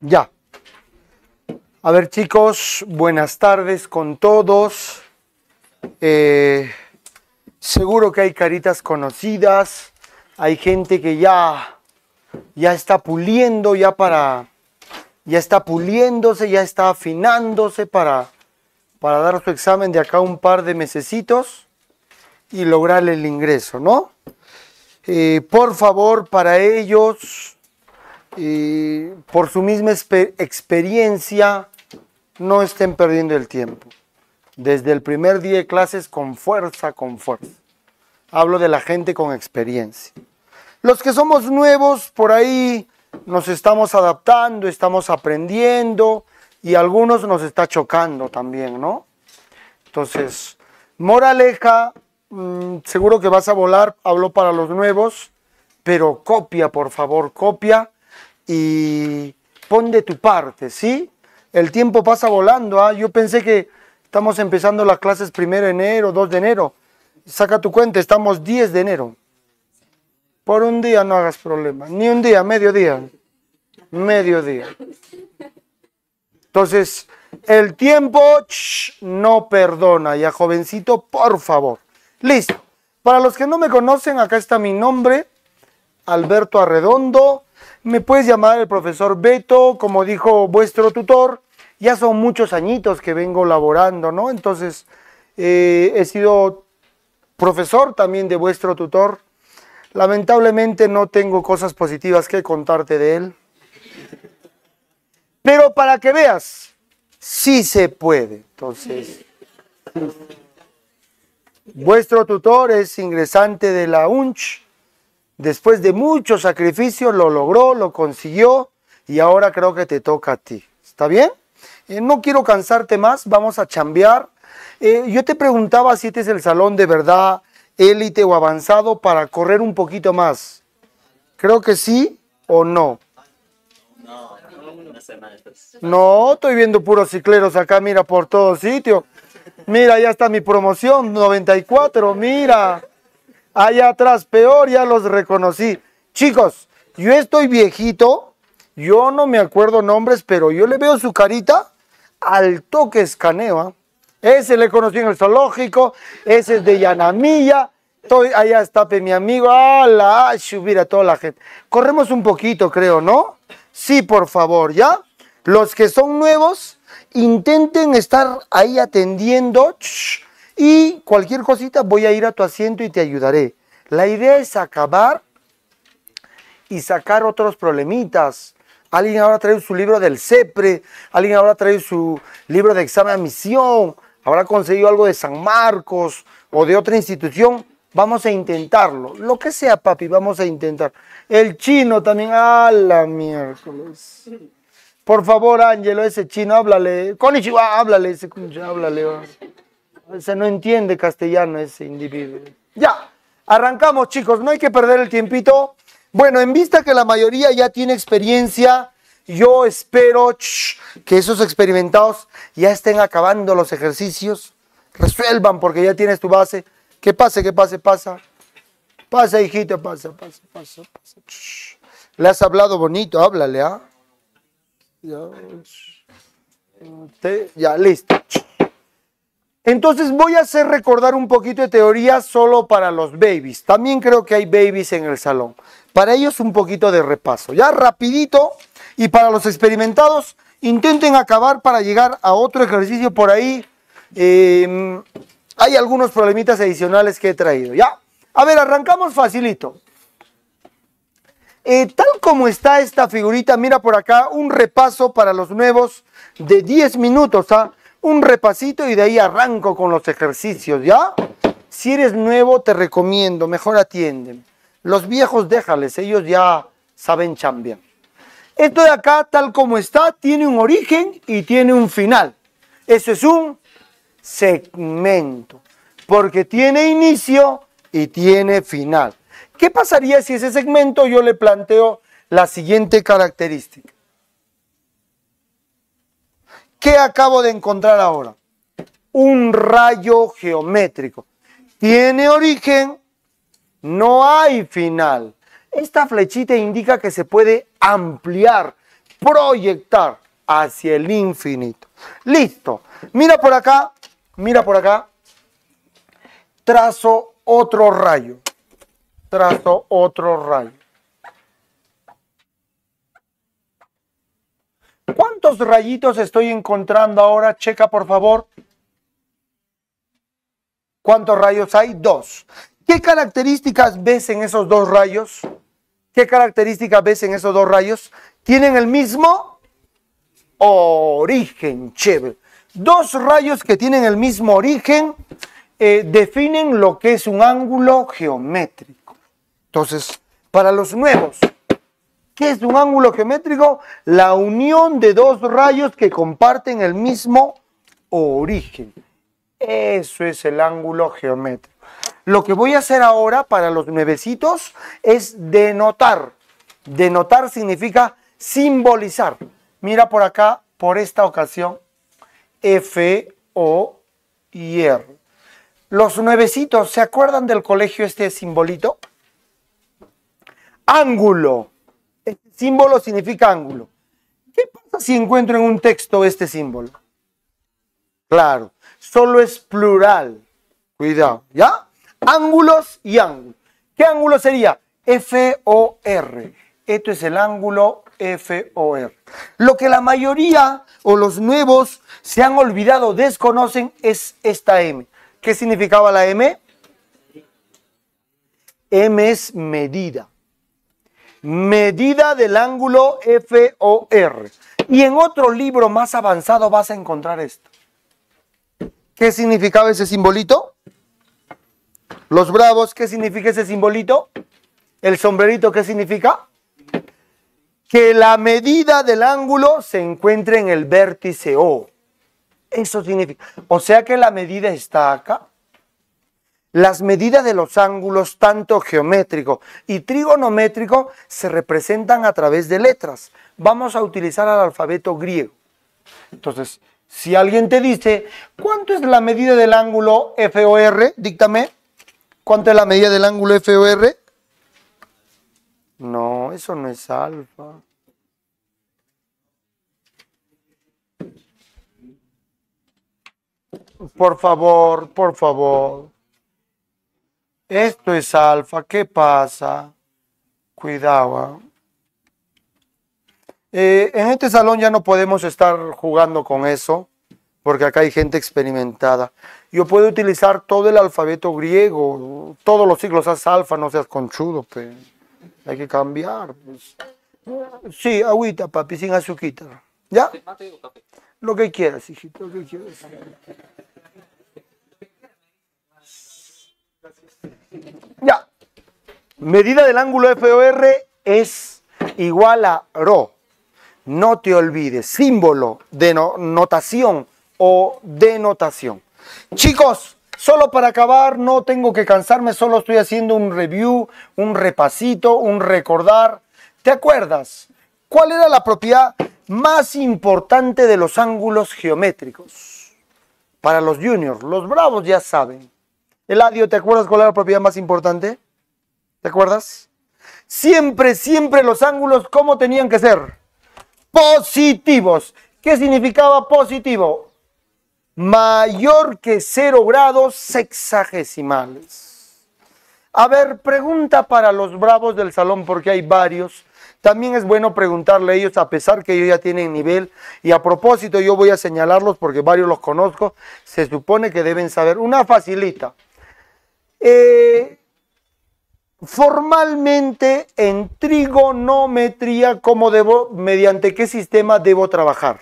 Ya. A ver chicos, buenas tardes con todos. Eh, seguro que hay caritas conocidas, hay gente que ya, ya está puliendo, ya para, ya está puliéndose, ya está afinándose para, para dar su examen de acá un par de mesecitos y lograr el ingreso, ¿no? Eh, por favor, para ellos, y por su misma experiencia no estén perdiendo el tiempo. Desde el primer día de clases con fuerza, con fuerza. Hablo de la gente con experiencia. Los que somos nuevos por ahí nos estamos adaptando, estamos aprendiendo y algunos nos está chocando también, ¿no? Entonces, moraleja, mm, seguro que vas a volar, hablo para los nuevos, pero copia, por favor, copia y pon de tu parte, ¿sí? El tiempo pasa volando, ¿ah? yo pensé que estamos empezando las clases primero de enero, 2 de enero. Saca tu cuenta, estamos 10 de enero. Por un día no hagas problema, ni un día, medio día. Medio día. Entonces, el tiempo no perdona, ya jovencito, por favor. Listo. Para los que no me conocen, acá está mi nombre, Alberto Arredondo. Me puedes llamar el profesor Beto, como dijo vuestro tutor. Ya son muchos añitos que vengo laborando, ¿no? Entonces, eh, he sido profesor también de vuestro tutor. Lamentablemente no tengo cosas positivas que contarte de él. Pero para que veas, sí se puede. Entonces, vuestro tutor es ingresante de la UNCH Después de mucho sacrificio lo logró, lo consiguió y ahora creo que te toca a ti. ¿Está bien? Eh, no quiero cansarte más, vamos a chambear. Eh, yo te preguntaba si este es el salón de verdad élite o avanzado para correr un poquito más. Creo que sí o no. No, estoy viendo puros cicleros acá, mira, por todo sitio. Mira, ya está mi promoción, 94, mira allá atrás, peor, ya los reconocí. Chicos, yo estoy viejito, yo no me acuerdo nombres, pero yo le veo su carita al toque escaneo. ¿ah? Ese le conocí en el zoológico, ese es de Yanamilla. Estoy, allá está mi amigo, subir a toda la gente. Corremos un poquito, creo, ¿no? Sí, por favor, ¿ya? Los que son nuevos, intenten estar ahí atendiendo. Y cualquier cosita voy a ir a tu asiento y te ayudaré. La idea es acabar y sacar otros problemitas. Alguien ahora trae su libro del CEPRE, alguien ahora trae su libro de examen a misión, habrá conseguido algo de San Marcos o de otra institución. Vamos a intentarlo. Lo que sea, papi, vamos a intentar. El chino también. ¡Hala la miércoles! Por favor, Ángelo, ese chino, háblale. Konichiwa, háblale, ese háblale. Se no entiende castellano ese individuo. Ya, arrancamos chicos, no hay que perder el tiempito. Bueno, en vista que la mayoría ya tiene experiencia, yo espero que esos experimentados ya estén acabando los ejercicios. Resuelvan porque ya tienes tu base. Que pase, que pase, pasa. Pasa, hijito, pasa, pasa, pasa, pasa. Le has hablado bonito, háblale, ¿ah? ya, listo. Entonces voy a hacer recordar un poquito de teoría solo para los babies. También creo que hay babies en el salón. Para ellos un poquito de repaso. Ya rapidito. Y para los experimentados, intenten acabar para llegar a otro ejercicio por ahí. Em, hay algunos problemitas adicionales que he traído. Ya. A ver, arrancamos facilito. Eh, tal como está esta figurita, mira por acá un repaso para los nuevos de 10 minutos. ¿ah? un repasito y de ahí arranco con los ejercicios, ¿ya? Si eres nuevo, te recomiendo, mejor atienden. Los viejos déjales, ellos ya saben chambear. Esto de acá, tal como está, tiene un origen y tiene un final. Eso es un segmento, porque tiene inicio y tiene final. ¿Qué pasaría si ese segmento yo le planteo la siguiente característica? ¿Qué acabo de encontrar ahora? Un rayo geométrico. Tiene origen, no hay final. Esta flechita indica que se puede ampliar, proyectar hacia el infinito. Listo. Mira por acá, mira por acá. Trazo otro rayo. Trazo otro rayo. ¿Cuántos rayitos estoy encontrando ahora? Checa, por favor. ¿Cuántos rayos hay? Dos. ¿Qué características ves en esos dos rayos? ¿Qué características ves en esos dos rayos? Tienen el mismo origen, chévere. Dos rayos que tienen el mismo origen eh, definen lo que es un ángulo geométrico. Entonces, para los nuevos, ¿Qué es un ángulo geométrico? La unión de dos rayos que comparten el mismo origen. Eso es el ángulo geométrico. Lo que voy a hacer ahora para los nuevecitos es denotar. Denotar significa simbolizar. Mira por acá, por esta ocasión, F, O y R. Los nuevecitos, ¿se acuerdan del colegio este simbolito? Ángulo este símbolo significa ángulo. ¿Qué pasa si encuentro en un texto este símbolo? Claro, solo es plural. Cuidado, ¿ya? Ángulos y ángulos. ¿Qué ángulo sería? F-O-R. Esto es el ángulo FOR. Lo que la mayoría o los nuevos se han olvidado, desconocen, es esta M. ¿Qué significaba la M? M es medida medida del ángulo FOR. Y en otro libro más avanzado vas a encontrar esto. ¿Qué significaba ese simbolito? Los bravos, ¿qué significa ese simbolito? El sombrerito, ¿qué significa? Que la medida del ángulo se encuentre en el vértice O. Eso significa. O sea que la medida está acá las medidas de los ángulos, tanto geométrico y trigonométrico, se representan a través de letras. Vamos a utilizar el alfabeto griego. Entonces, si alguien te dice, ¿cuánto es la medida del ángulo FOR? Díctame, ¿cuánto es la medida del ángulo FOR? No, eso no es alfa. Por favor, por favor. Esto es alfa, ¿qué pasa? Cuidado. ¿ah? Eh, en este salón ya no podemos estar jugando con eso, porque acá hay gente experimentada. Yo puedo utilizar todo el alfabeto griego, todos los siglos, haz alfa, no seas conchudo, pero... Hay que cambiar. Pues. Sí, agüita, papi, sin azuquita. ¿Ya? Lo que quieras, hijito, lo que quieras. Ya. Medida del ángulo FOR es igual a ro. No te olvides, símbolo de notación o denotación. Chicos, solo para acabar, no tengo que cansarme, solo estoy haciendo un review, un repasito, un recordar. ¿Te acuerdas? ¿Cuál era la propiedad más importante de los ángulos geométricos? Para los juniors, los bravos ya saben. Eladio, ¿te acuerdas cuál era la propiedad más importante? ¿Te acuerdas? Siempre, siempre los ángulos, ¿cómo tenían que ser? Positivos. ¿Qué significaba positivo? Mayor que cero grados sexagesimales. A ver, pregunta para los bravos del salón, porque hay varios. También es bueno preguntarle a ellos, a pesar que ellos ya tienen nivel. Y a propósito, yo voy a señalarlos porque varios los conozco. Se supone que deben saber. Una facilita. Eh, formalmente en trigonometría, ¿cómo debo, mediante qué sistema debo trabajar?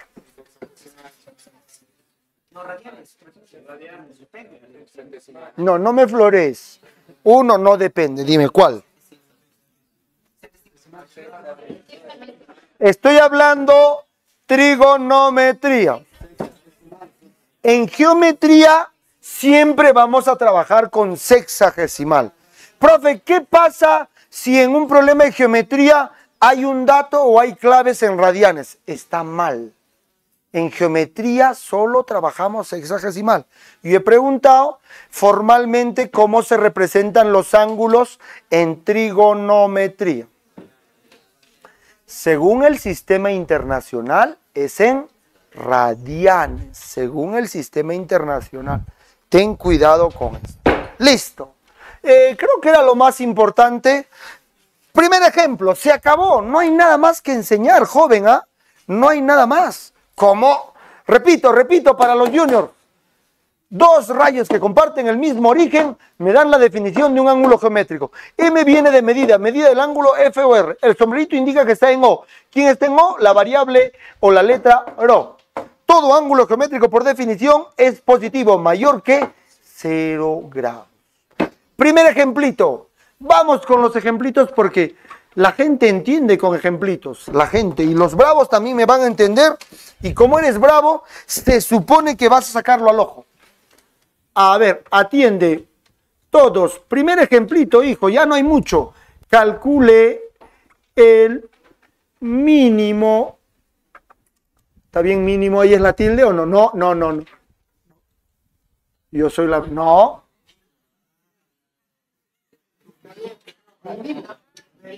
No, no me flores. Uno no depende, dime cuál. Estoy hablando trigonometría. En geometría siempre vamos a trabajar con sexagesimal. Profe, ¿qué pasa si en un problema de geometría hay un dato o hay claves en radianes? Está mal. En geometría solo trabajamos sexagesimal. Y he preguntado formalmente cómo se representan los ángulos en trigonometría. Según el sistema internacional, es en radianes, según el sistema internacional. Ten cuidado con esto. Listo. Eh, creo que era lo más importante. Primer ejemplo, se acabó. No hay nada más que enseñar, joven. ¿ah? No hay nada más. Como, repito, repito, para los juniors, dos rayos que comparten el mismo origen me dan la definición de un ángulo geométrico. M viene de medida, medida del ángulo F o R. El sombrerito indica que está en O. ¿Quién está en O? La variable o la letra RO. Todo ángulo geométrico por definición es positivo, mayor que cero grados. Primer ejemplito. Vamos con los ejemplitos porque la gente entiende con ejemplitos. La gente y los bravos también me van a entender. Y como eres bravo, se supone que vas a sacarlo al ojo. A ver, atiende todos. Primer ejemplito, hijo, ya no hay mucho. Calcule el mínimo ¿Está bien mínimo ahí es la tilde o no? No, no, no, no. Yo soy la... No.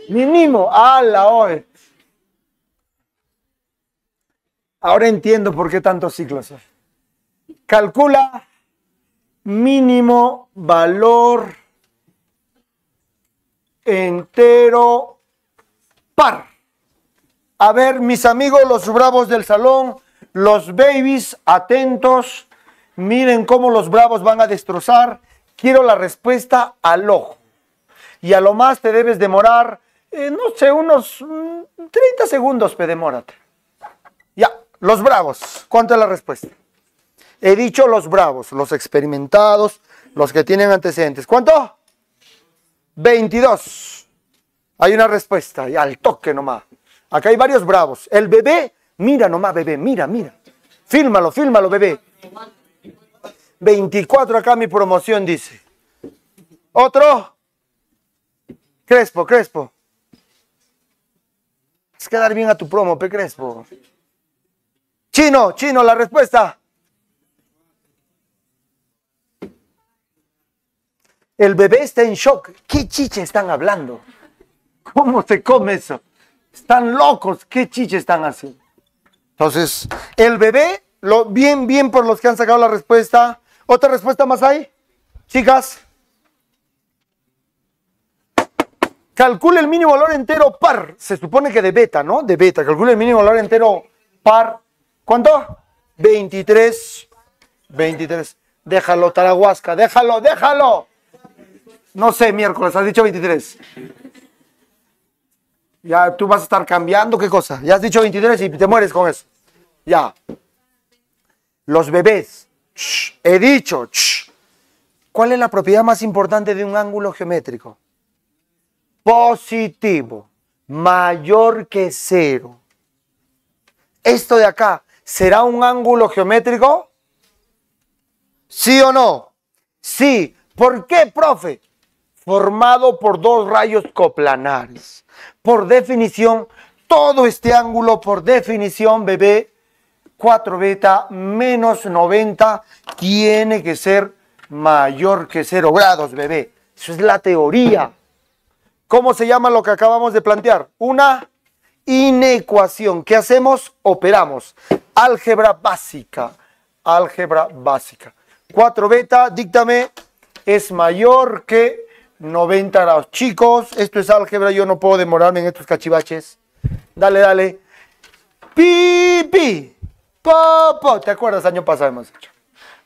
Mínimo. a la OE. Ahora entiendo por qué tantos ciclos. Calcula mínimo valor entero par. A ver, mis amigos, los bravos del salón, los babies, atentos. Miren cómo los bravos van a destrozar. Quiero la respuesta al ojo. Y a lo más te debes demorar, eh, no sé, unos 30 mm, segundos, pedemórate. Ya, los bravos. ¿Cuánto es la respuesta? He dicho los bravos, los experimentados, los que tienen antecedentes. ¿Cuánto? 22. Hay una respuesta, y al toque nomás. Acá hay varios bravos. El bebé, mira nomás, bebé, mira, mira. Fílmalo, fílmalo, bebé. 24 acá mi promoción dice. Otro. Crespo, Crespo. Es quedar bien a tu promo, pe Crespo. Chino, chino, la respuesta. El bebé está en shock. ¿Qué chiche están hablando? ¿Cómo se come eso? Están locos, ¿qué chiche están haciendo? Entonces, el bebé, lo, bien, bien por los que han sacado la respuesta. ¿Otra respuesta más hay? Chicas. Calcule el mínimo valor entero par. Se supone que de beta, ¿no? De beta. Calcule el mínimo valor entero par. ¿Cuánto? 23. 23. Déjalo, Tarahuasca. Déjalo, déjalo. No sé, miércoles, has dicho 23. Ya tú vas a estar cambiando, ¿qué cosa? Ya has dicho 23 y te mueres con eso. Ya. Los bebés. he dicho. ¿Cuál es la propiedad más importante de un ángulo geométrico? Positivo. Mayor que cero. Esto de acá, ¿será un ángulo geométrico? ¿Sí o no? Sí. ¿Por qué, profe? Formado por dos rayos coplanares por definición, todo este ángulo, por definición, bebé, 4 beta menos 90 tiene que ser mayor que 0 grados, bebé. Eso es la teoría. ¿Cómo se llama lo que acabamos de plantear? Una inecuación. ¿Qué hacemos? Operamos. Álgebra básica. Álgebra básica. 4 beta, díctame, es mayor que 90 grados. Chicos, esto es álgebra, yo no puedo demorarme en estos cachivaches. Dale, dale. Pi, pi, po, po. ¿Te acuerdas? Año pasado hemos hecho.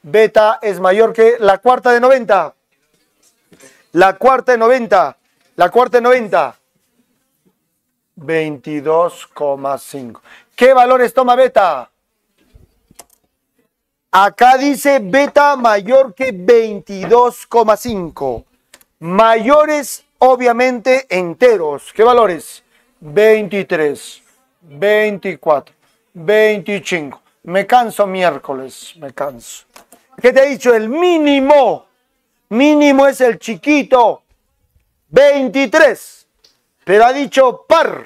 Beta es mayor que la cuarta de 90. La cuarta de 90. La cuarta de 90. 22,5. ¿Qué valores toma beta? Acá dice beta mayor que 22,5. Mayores, obviamente, enteros. ¿Qué valores? 23, 24, 25. Me canso miércoles, me canso. ¿Qué te ha dicho? El mínimo. Mínimo es el chiquito. 23. Pero ha dicho par.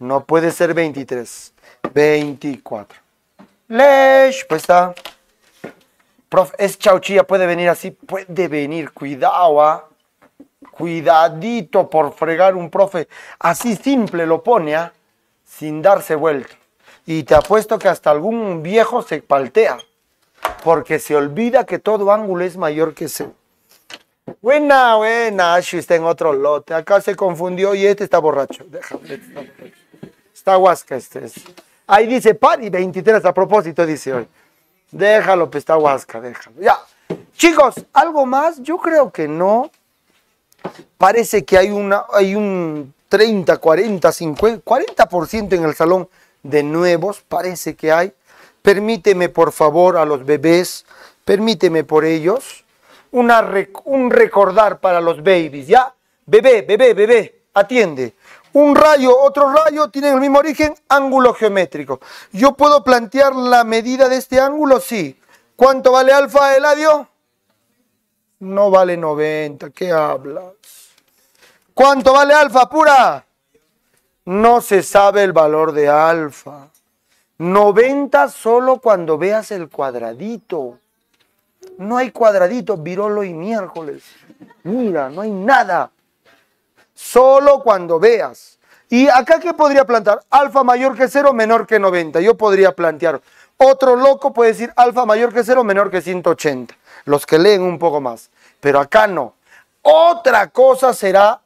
No puede ser 23. 24. Lesh, pues está. Prof, es chauchilla, puede venir así. Puede venir, cuidado, ¿ah? Cuidadito por fregar un profe. Así simple lo pone, ¿ah? sin darse vuelta. Y te apuesto que hasta algún viejo se paltea, porque se olvida que todo ángulo es mayor que ese Buena, buena, Ashu está en otro lote. Acá se confundió y este está borracho. Este está, guasca huasca este. Ahí dice pari 23 a propósito, dice hoy. Déjalo, pues está huasca, déjalo. Ya. Chicos, ¿algo más? Yo creo que no parece que hay, una, hay un 30, 40, 50, 40% en el salón de nuevos, parece que hay. Permíteme por favor a los bebés, permíteme por ellos, un recordar para los babies, ¿ya? Bebé, bebé, bebé, atiende. Un rayo, otro rayo, tienen el mismo origen, ángulo geométrico. ¿Yo puedo plantear la medida de este ángulo? Sí. ¿Cuánto vale alfa, Eladio? No vale 90, ¿qué hablas? ¿Cuánto vale alfa pura? No se sabe el valor de alfa. 90 solo cuando veas el cuadradito. No hay cuadradito, virolo y miércoles. Mira, no hay nada. Solo cuando veas. ¿Y acá qué podría plantar? Alfa mayor que cero, menor que 90. Yo podría plantear. Otro loco puede decir alfa mayor que cero, menor que 180 los que leen un poco más. Pero acá no. Otra cosa será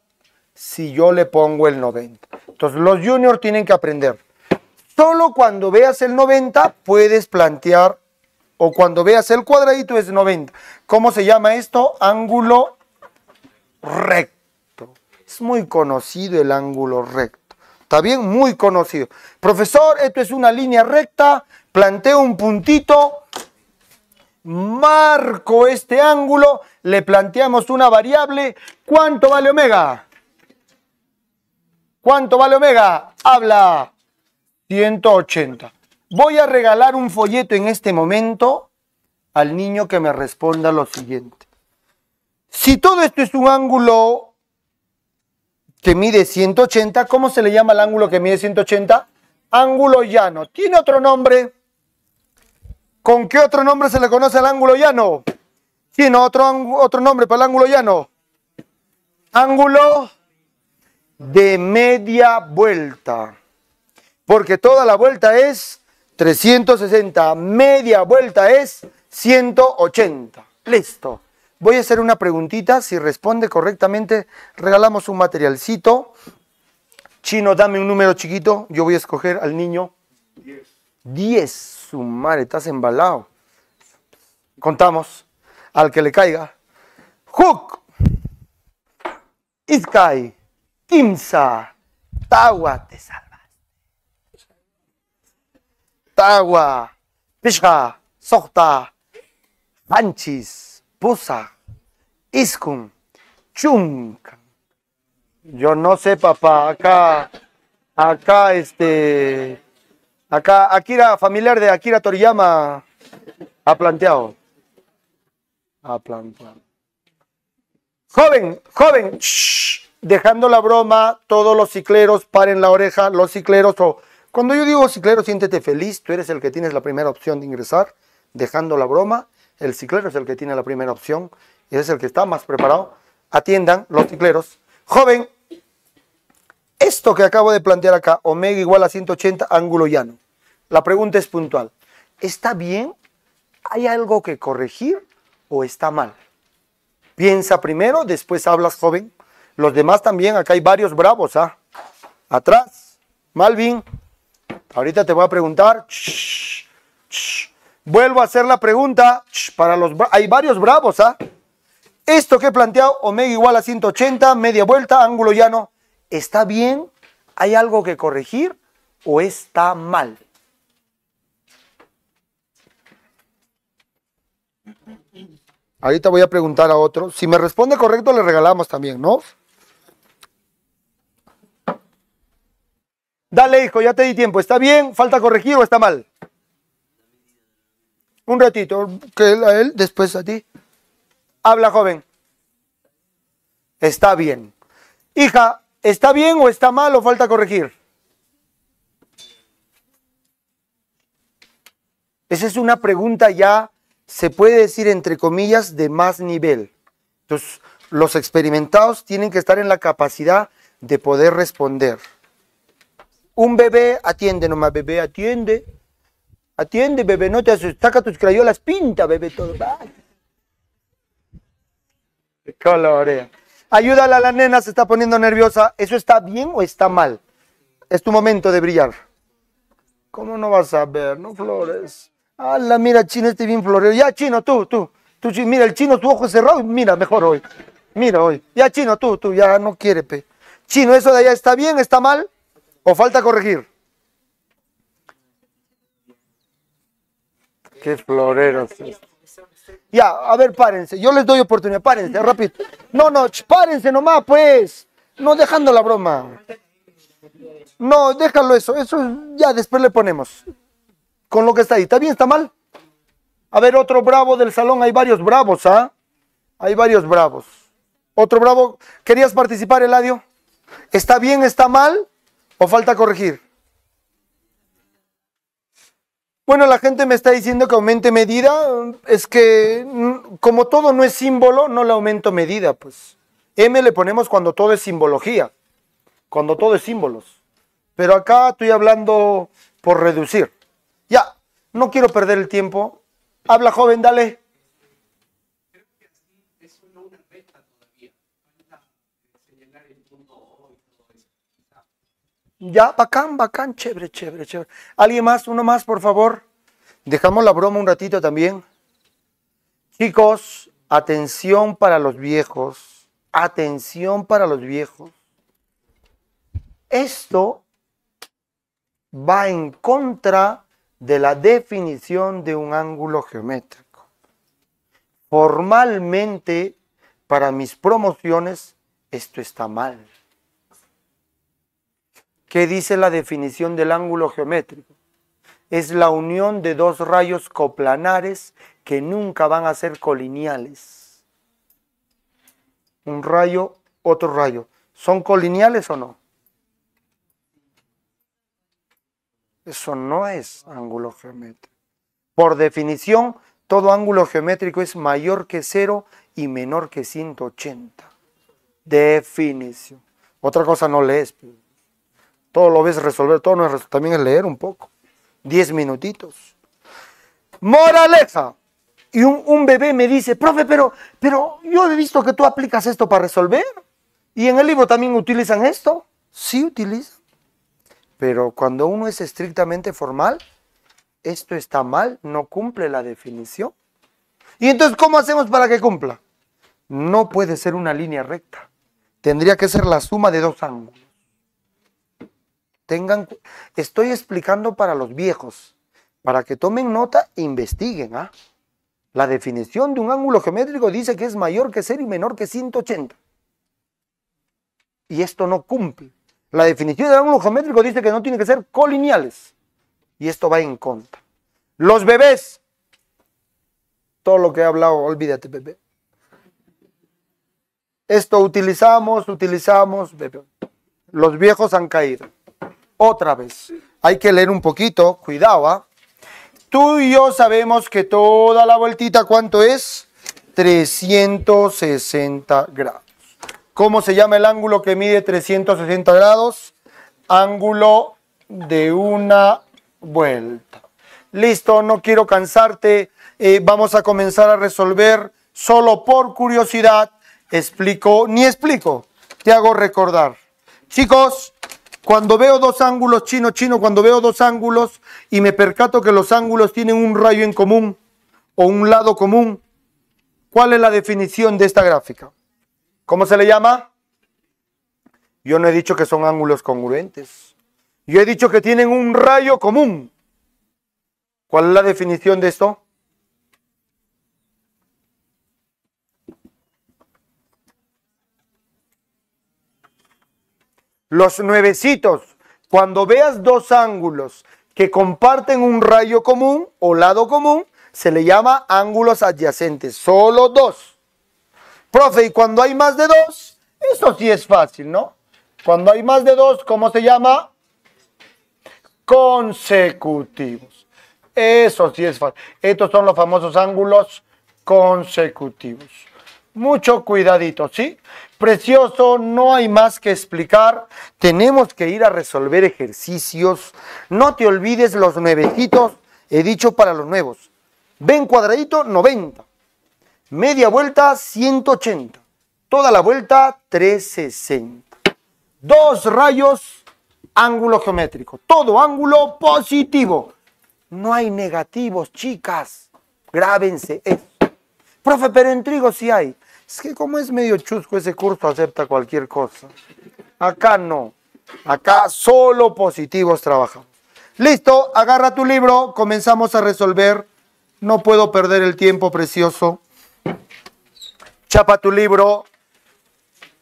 si yo le pongo el 90. Entonces los juniors tienen que aprender. Solo cuando veas el 90 puedes plantear, o cuando veas el cuadradito es 90. ¿Cómo se llama esto? Ángulo recto. Es muy conocido el ángulo recto. Está bien, muy conocido. Profesor, esto es una línea recta, planteo un puntito, marco este ángulo, le planteamos una variable. ¿Cuánto vale omega? ¿Cuánto vale omega? Habla 180. Voy a regalar un folleto en este momento al niño que me responda lo siguiente. Si todo esto es un ángulo que mide 180, ¿cómo se le llama el ángulo que mide 180? Ángulo llano. ¿Tiene otro nombre? ¿Con qué otro nombre se le conoce al ángulo llano? Chino, otro, otro nombre para el ángulo llano. Ángulo de media vuelta. Porque toda la vuelta es 360, media vuelta es 180. Listo. Voy a hacer una preguntita, si responde correctamente, regalamos un materialcito. Chino, dame un número chiquito, yo voy a escoger al niño. 10. 10, su madre, estás embalado. Contamos, al que le caiga. Hook, Iskai, Kimsa, Tawa, te salvas. Tawa, Pisha, Sohta, panchis, Pusa, iskun, Chunk. Yo no sé, papá, acá, acá, este, Acá Akira, familiar de Akira Toriyama, ha planteado. Ha planteado. Joven, joven, dejando la broma, todos los cicleros paren la oreja, los cicleros o... cuando yo digo ciclero, siéntete feliz, tú eres el que tienes la primera opción de ingresar, dejando la broma, el ciclero es el que tiene la primera opción y es el que está más preparado. Atiendan los cicleros. Joven, esto que acabo de plantear acá, omega igual a 180 ángulo llano. La pregunta es puntual. ¿Está bien? ¿Hay algo que corregir o está mal? Piensa primero, después hablas, joven. Los demás también, acá hay varios bravos, ¿ah? Atrás, Malvin. Ahorita te voy a preguntar. Vuelvo a hacer la pregunta. para los hay varios bravos, ¿ah? Esto que he planteado, omega igual a 180, media vuelta, ángulo llano. ¿Está bien? ¿Hay algo que corregir? ¿O está mal? Ahorita voy a preguntar a otro. Si me responde correcto, le regalamos también, ¿no? Dale, hijo, ya te di tiempo. ¿Está bien? ¿Falta corregir o está mal? Un ratito, que él a él, después a ti. Habla, joven. Está bien. Hija, ¿Está bien o está mal o falta corregir? Esa es una pregunta ya, se puede decir entre comillas, de más nivel. Entonces, los experimentados tienen que estar en la capacidad de poder responder. Un bebé atiende nomás, bebé atiende. Atiende, bebé, no te asustes, saca tus crayolas, pinta, bebé, todo. Colorea. Ayúdala a la nena, se está poniendo nerviosa. ¿Eso está bien o está mal? Es tu momento de brillar. ¿Cómo no vas a ver? No flores. ¡Hala, mira, chino, este bien florero. Ya, chino, tú, tú. tú mira, el chino, tu ojo cerrado. Mira, mejor hoy. Mira hoy. Ya, chino, tú, tú. Ya no quiere, pe. Chino, ¿eso de allá está bien, está mal? ¿O falta corregir? Qué florero Es? Ya, a ver, párense. Yo les doy oportunidad. Párense, rápido. No, no, párense nomás, pues. No dejando la broma. No, déjalo eso. Eso ya después le ponemos. Con lo que está ahí. ¿Está bien? ¿Está mal? A ver, otro bravo del salón. Hay varios bravos, ¿ah? Hay varios bravos. Otro bravo. ¿Querías participar, Eladio? ¿Está bien? ¿Está mal? ¿O falta corregir? Bueno, la gente me está diciendo que aumente medida. Es que mm, como todo no es símbolo, no le aumento medida. Pues M le ponemos cuando todo es simbología, cuando todo es símbolos. Pero acá estoy hablando por reducir. Ya, no quiero perder el tiempo. Habla joven, dale. Ya, bacán, bacán, chévere, chévere, chévere. ¿Alguien más? Uno más, por favor. Dejamos la broma un ratito también. Chicos, atención para los viejos. Atención para los viejos. Esto va en contra de la definición de un ángulo geométrico. Formalmente, para mis promociones, esto está mal. ¿Qué dice la definición del ángulo geométrico? Es la unión de dos rayos coplanares que nunca van a ser colineales. Un rayo, otro rayo. ¿Son colineales o no? Eso no es ángulo geométrico. Por definición, todo ángulo geométrico es mayor que 0 y menor que 180. Definición. Otra cosa no lees. Pero... Todo lo ves resolver, todo no es también es leer un poco. Diez minutitos. ¡Moraleza! Y un, bebé me dice, profe, pero, pero yo he visto que tú aplicas esto para resolver. Y en el libro también utilizan esto. Sí utilizan. Pero cuando uno es estrictamente formal, esto está mal, no cumple la definición. Y entonces, ¿cómo hacemos para que cumpla? No puede ser una línea recta. Tendría que ser la suma de dos ángulos. Tengan, estoy explicando para los viejos, para que tomen nota e investiguen. ¿ah? La definición de un ángulo geométrico dice que es mayor que 0 y menor que 180. Y esto no cumple. La definición de ángulo geométrico dice que no tiene que ser colineales. Y esto va en contra. Los bebés. Todo lo que he hablado, olvídate, bebé. Esto utilizamos, utilizamos, bebé. Los viejos han caído otra vez. Hay que leer un poquito, cuidado. ¿ah? Tú y yo sabemos que toda la vueltita, ¿cuánto es? 360 grados. ¿Cómo se llama el ángulo que mide 360 grados? Ángulo de una vuelta. Listo, no quiero cansarte. Eh, vamos a comenzar a resolver solo por curiosidad. Explico, ni explico. Te hago recordar. Chicos, cuando veo dos ángulos, chino, chino, cuando veo dos ángulos y me percato que los ángulos tienen un rayo en común o un lado común, ¿cuál es la definición de esta gráfica? ¿Cómo se le llama? Yo no he dicho que son ángulos congruentes. Yo he dicho que tienen un rayo común. ¿Cuál es la definición de esto? los nuevecitos, cuando veas dos ángulos que comparten un rayo común o lado común, se le llama ángulos adyacentes, solo dos. Profe, y cuando hay más de dos, eso sí es fácil, ¿no? Cuando hay más de dos, ¿cómo se llama? Consecutivos. Eso sí es fácil. Estos son los famosos ángulos consecutivos mucho cuidadito, ¿sí? Precioso, no hay más que explicar. Tenemos que ir a resolver ejercicios. No te olvides los nuevecitos, he dicho para los nuevos. Ven cuadradito, 90. Media vuelta, 180. Toda la vuelta, 360. Dos rayos, ángulo geométrico. Todo ángulo positivo. No hay negativos, chicas. Grábense Profe, pero en trigo sí hay. Es que como es medio chusco ese curso, acepta cualquier cosa. Acá no. Acá solo positivos trabajamos. Listo, agarra tu libro, comenzamos a resolver. No puedo perder el tiempo, precioso. Chapa tu libro,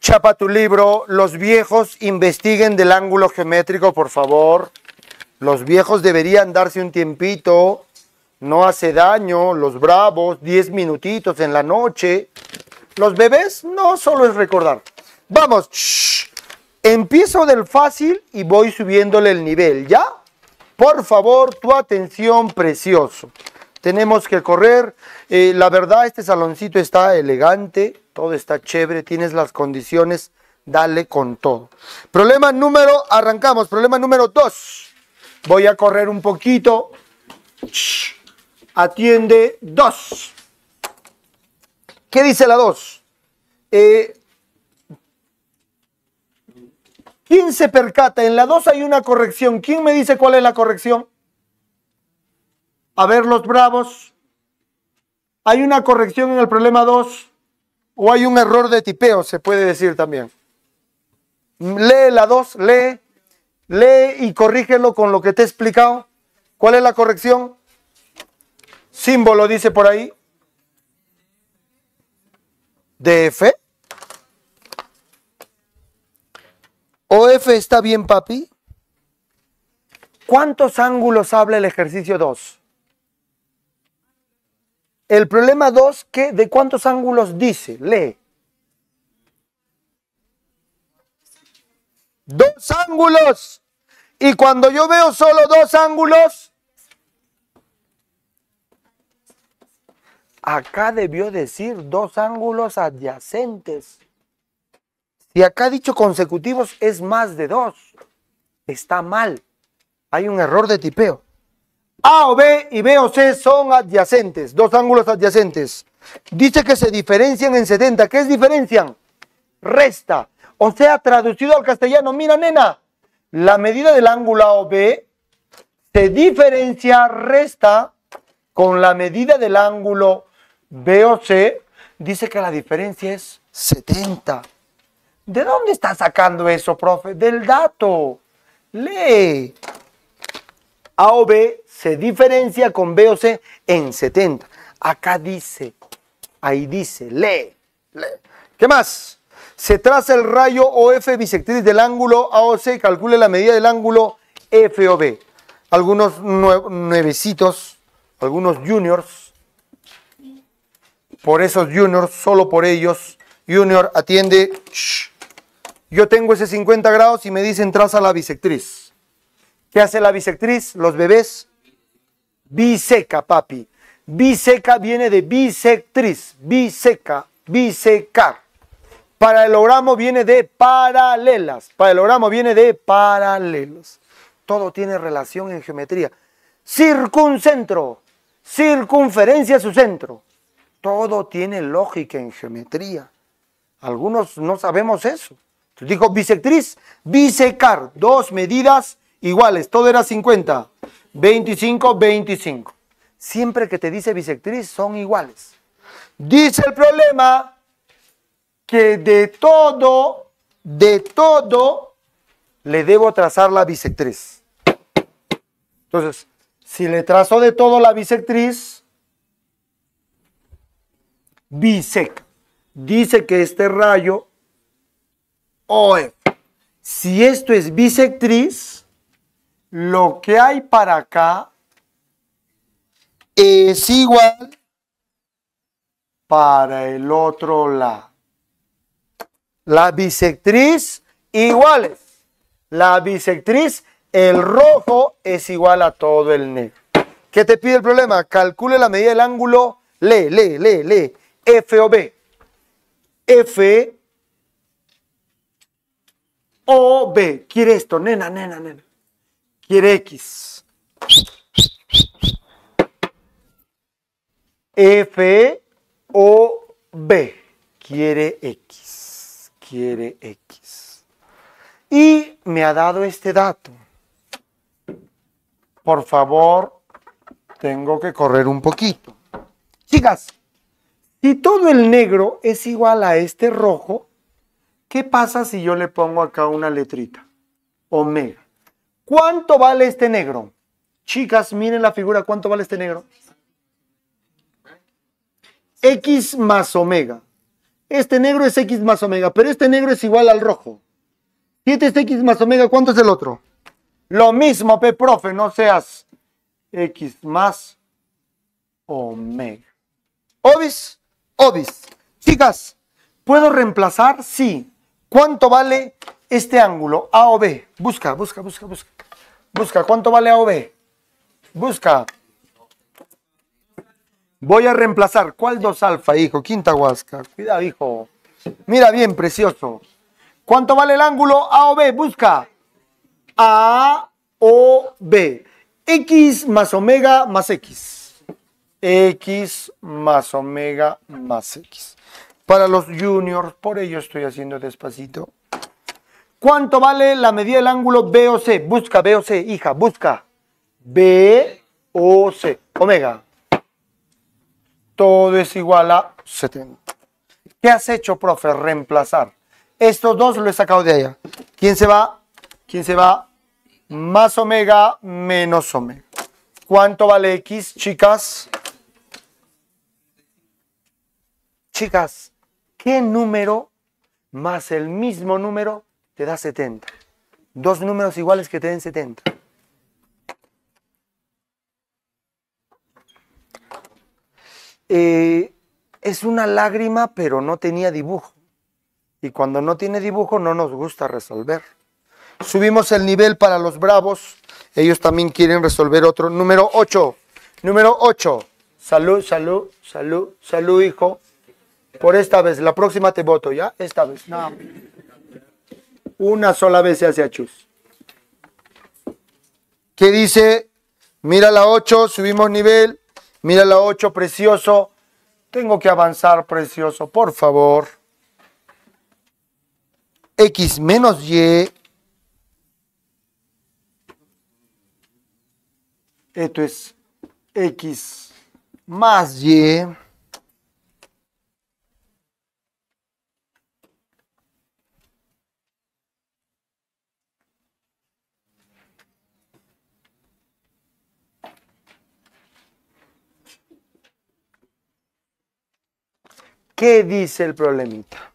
chapa tu libro. Los viejos investiguen del ángulo geométrico, por favor. Los viejos deberían darse un tiempito. No hace daño, los bravos, 10 minutitos en la noche. Los bebés no solo es recordar. Vamos, empiezo del fácil y voy subiéndole el nivel, ¿ya? Por favor, tu atención, precioso. Tenemos que correr. Eh, la verdad, este saloncito está elegante, todo está chévere, tienes las condiciones, dale con todo. Problema número, arrancamos, problema número dos. Voy a correr un poquito. Atiende dos. ¿Qué dice la 2? Eh, ¿Quién se percata? En la 2 hay una corrección. ¿Quién me dice cuál es la corrección? A ver, los bravos. ¿Hay una corrección en el problema 2? ¿O hay un error de tipeo? Se puede decir también. Lee la 2, lee, lee y corrígelo con lo que te he explicado. ¿Cuál es la corrección? Símbolo, dice por ahí de F. ¿OF está bien, papi? ¿Cuántos ángulos habla el ejercicio 2? El problema 2, ¿de cuántos ángulos dice? Lee. Dos ángulos. Y cuando yo veo solo dos ángulos, Acá debió decir dos ángulos adyacentes. Si acá ha dicho consecutivos es más de dos, está mal. Hay un error de tipeo. A o B y B o C son adyacentes, dos ángulos adyacentes. Dice que se diferencian en 70. ¿Qué es diferencian? Resta. O sea, traducido al castellano, mira nena, la medida del ángulo A o B se diferencia, resta, con la medida del ángulo BOC dice que la diferencia es 70. ¿De dónde está sacando eso, profe? Del dato. Lee. AOB se diferencia con BOC en 70. Acá dice, ahí dice, lee, lee. ¿Qué más? Se traza el rayo OF bisectriz del ángulo AOC y calcule la medida del ángulo FOB. Algunos nuevecitos, algunos juniors por esos juniors, solo por ellos. Junior, atiende. Yo tengo ese 50 grados y me dicen traza la bisectriz. ¿Qué hace la bisectriz? Los bebés. Biseca, papi. Biseca viene de bisectriz. Biseca, Biseca. Paralelogramo viene de paralelas. Paralelogramo viene de paralelos. Todo tiene relación en geometría. Circuncentro. Circunferencia su centro. Todo tiene lógica en geometría. Algunos no sabemos eso. dijo bisectriz, bisecar, dos medidas iguales, todo era 50, 25, 25. Siempre que te dice bisectriz son iguales. Dice el problema que de todo, de todo, le debo trazar la bisectriz. Entonces, si le trazo de todo la bisectriz, bisec. Dice que este rayo OF. Si esto es bisectriz, lo que hay para acá es igual para el otro lado. La bisectriz iguales. La bisectriz, el rojo es igual a todo el negro. ¿Qué te pide el problema? Calcule la medida del ángulo. Lee, lee, lee, lee. F o B. F o B. Quiere esto, nena, nena, nena. Quiere X. F o B. Quiere X. Quiere X. Y me ha dado este dato. Por favor, tengo que correr un poquito. Chicas, si todo el negro es igual a este rojo, ¿qué pasa si yo le pongo acá una letrita? Omega. ¿Cuánto vale este negro? Chicas, miren la figura, ¿cuánto vale este negro? X más omega. Este negro es X más omega, pero este negro es igual al rojo. este es X más omega, ¿cuánto es el otro? Lo mismo, pe profe, no seas X más omega. ¿Obis? Obis. Chicas, ¿puedo reemplazar? Sí. ¿Cuánto vale este ángulo? A o B. Busca, busca, busca, busca. Busca, ¿cuánto vale A o B? Busca. Voy a reemplazar. ¿Cuál 2 alfa, hijo? Quinta huasca. Cuidado, hijo. Mira bien, precioso. ¿Cuánto vale el ángulo A o B? Busca. A o B. X más omega más X. X más omega más X. Para los juniors, por ello estoy haciendo despacito. ¿Cuánto vale la medida del ángulo BOC? Busca BOC, hija, busca. BOC, omega. Todo es igual a 70. ¿Qué has hecho, profe? Reemplazar. Estos dos lo he sacado de allá. ¿Quién se va? ¿Quién se va? Más omega menos omega. ¿Cuánto vale X, chicas? Chicas, ¿qué número más el mismo número te da 70? Dos números iguales que te den 70. Eh, es una lágrima, pero no tenía dibujo. Y cuando no tiene dibujo no nos gusta resolver. Subimos el nivel para los bravos. Ellos también quieren resolver otro. Número 8. Número 8. Salud, salud, salud, salud, hijo. Por esta vez, la próxima te voto, ¿ya? Esta vez, Una sola vez se hace a Chus. ¿Qué dice? Mira la 8, subimos nivel. Mira la 8, precioso. Tengo que avanzar, precioso, por favor. X menos Y. Esto es X más Y. ¿Qué dice el problemita?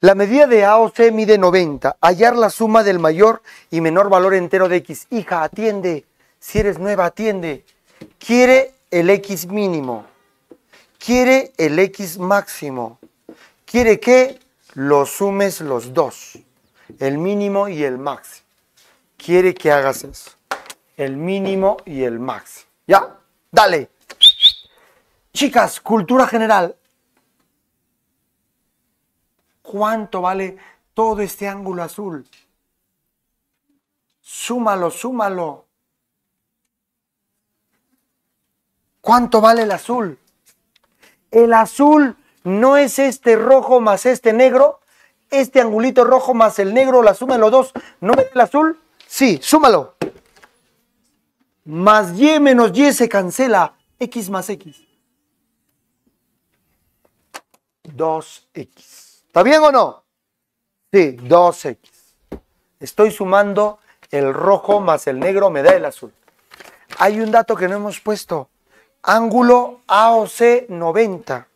La medida de A o C mide 90. Hallar la suma del mayor y menor valor entero de X. Hija, atiende. Si eres nueva, atiende. Quiere el X mínimo. Quiere el X máximo. Quiere que los sumes los dos. El mínimo y el máximo. Quiere que hagas eso. El mínimo y el máximo. ¿Ya? Dale. Chicas, cultura general. ¿Cuánto vale todo este ángulo azul? Súmalo, súmalo. ¿Cuánto vale el azul? El azul no es este rojo más este negro, este angulito rojo más el negro, la suma de los dos, ¿no es el azul? Sí, súmalo. Más Y menos Y se cancela, X más X. 2x. ¿Está bien o no? Sí, 2x. Estoy sumando el rojo más el negro me da el azul. Hay un dato que no hemos puesto. Ángulo AOC 90.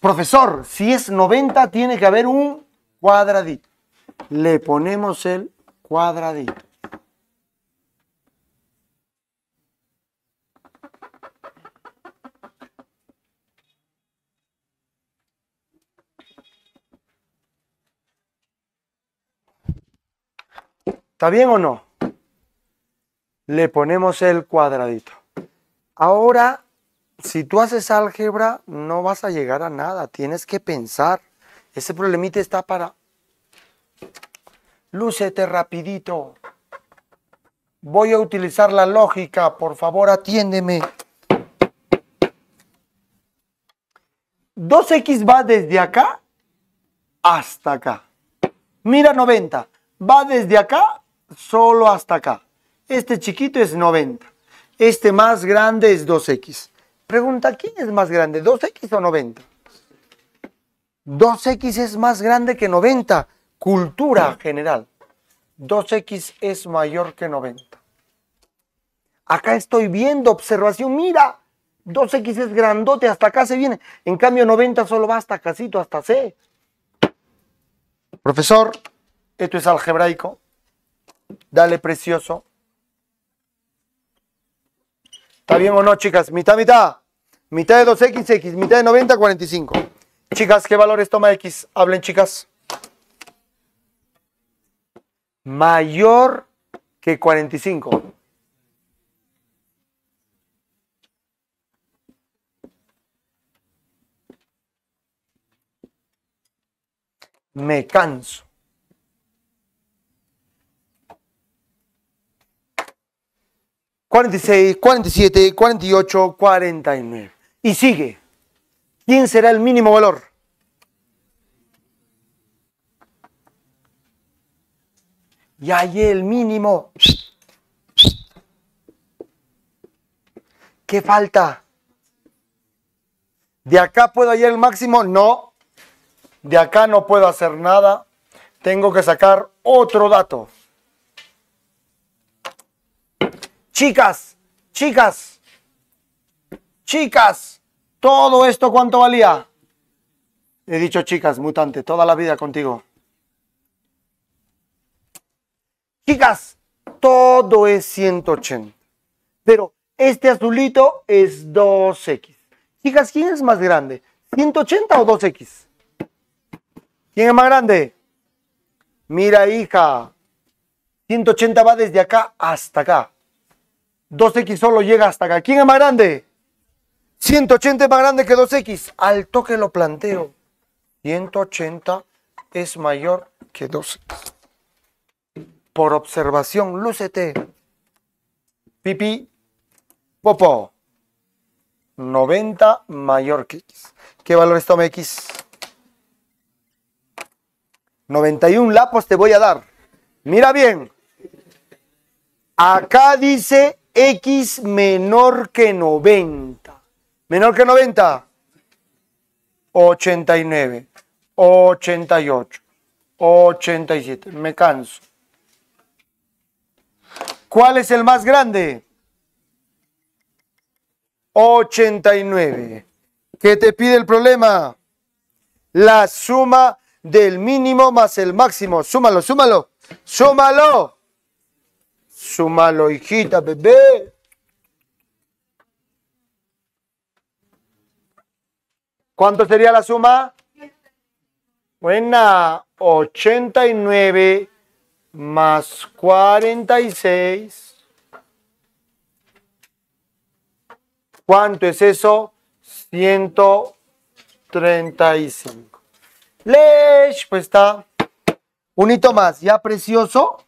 Profesor, si es 90 tiene que haber un cuadradito. Le ponemos el cuadradito. ¿Está bien o no? Le ponemos el cuadradito. Ahora, si tú haces álgebra, no vas a llegar a nada. Tienes que pensar. Ese problemita está para... Lúcete rapidito. Voy a utilizar la lógica. Por favor, atiéndeme. 2x va desde acá hasta acá. Mira 90. Va desde acá solo hasta acá. Este chiquito es 90. Este más grande es 2X. Pregunta, ¿quién es más grande, 2X o 90? 2X es más grande que 90. Cultura general. 2X es mayor que 90. Acá estoy viendo observación. Mira, 2X es grandote, hasta acá se viene. En cambio, 90 solo va hasta casito, hasta C. Profesor, esto es algebraico. Dale, precioso. ¿Está bien o no, chicas? Mitad, mitad. Mitad de 2X, X. Mitad de 90, 45. Chicas, ¿qué valores toma X? Hablen, chicas. Mayor que 45. Me canso. 46, 47, 48, 49. Y sigue. ¿Quién será el mínimo valor? Y ahí el mínimo. ¿Qué falta? ¿De acá puedo hallar el máximo? No. De acá no puedo hacer nada. Tengo que sacar otro dato. Chicas, chicas, chicas, todo esto cuánto valía. He dicho chicas, mutante, toda la vida contigo. Chicas, todo es 180. Pero este azulito es 2X. Chicas, ¿quién es más grande? ¿180 o 2X? ¿Quién es más grande? Mira, hija. 180 va desde acá hasta acá. 2X solo llega hasta acá. ¿Quién es más grande? 180 es más grande que 2X. Al toque lo planteo. 180 es mayor que 2X. Por observación, lúcete. Pipi. popo. 90 mayor que X. ¿Qué es toma X? 91 lapos te voy a dar. Mira bien. Acá dice X menor que 90. Menor que 90. 89, 88, 87. Me canso. ¿Cuál es el más grande? 89. ¿Qué te pide el problema? La suma del mínimo más el máximo. Súmalo, súmalo, súmalo. Suma, lo hijita, bebé. ¿Cuánto sería la suma? Buena, 89 más 46. ¿Cuánto es eso? 135. Lesh, pues está. Un hito más, ya precioso.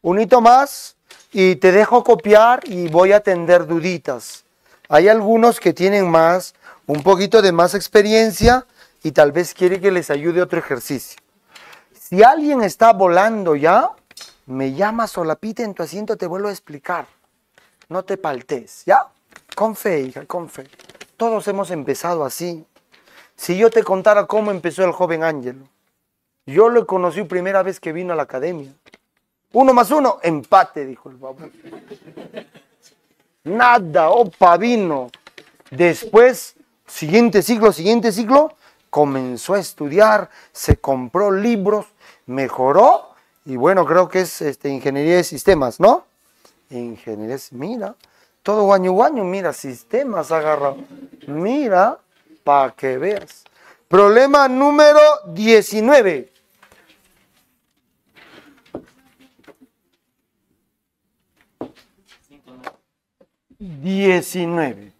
Un hito más y te dejo copiar y voy a atender duditas. Hay algunos que tienen más, un poquito de más experiencia y tal vez quiere que les ayude otro ejercicio. Si alguien está volando ya, me llama solapita en tu asiento, te vuelvo a explicar. No te paltees, ¿ya? Con fe, hija, con fe. Todos hemos empezado así. Si yo te contara cómo empezó el joven Ángel, yo lo conocí primera vez que vino a la academia. Uno más uno, empate, dijo el papá. Nada, opa, vino. Después, siguiente siglo, siguiente ciclo, comenzó a estudiar, se compró libros, mejoró y bueno, creo que es este, ingeniería de sistemas, ¿no? Ingeniería, mira, todo guaño guaño, mira, sistemas agarrado. Mira, para que veas. Problema número 19. 19.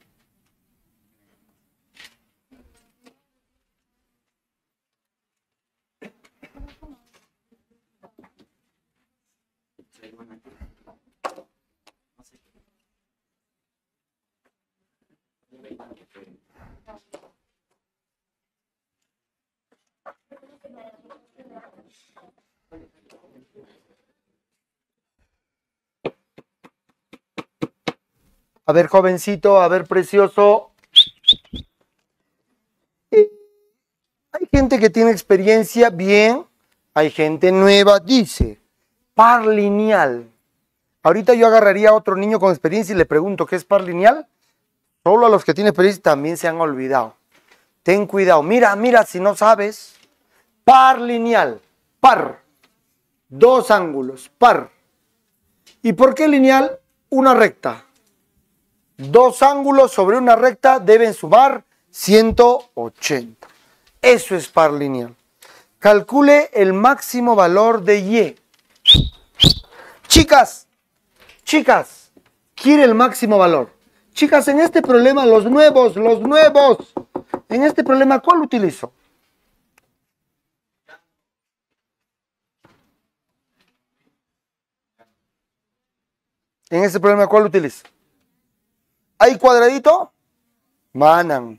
A ver, jovencito, a ver, precioso. hay gente que tiene experiencia bien, hay gente nueva, dice, par lineal. Ahorita yo agarraría a otro niño con experiencia y le pregunto, ¿qué es par lineal? Solo a los que tienen experiencia también se han olvidado. Ten cuidado. Mira, mira, si no sabes, par lineal, par, dos ángulos, par. ¿Y por qué lineal? Una recta. Dos ángulos sobre una recta deben sumar 180. Eso es par lineal. Calcule el máximo valor de Y. Chicas, chicas, quiere el máximo valor. Chicas, en este problema, los nuevos, los nuevos, en este problema, ¿cuál utilizo? En este problema, ¿cuál utilizo? Hay cuadradito, manan.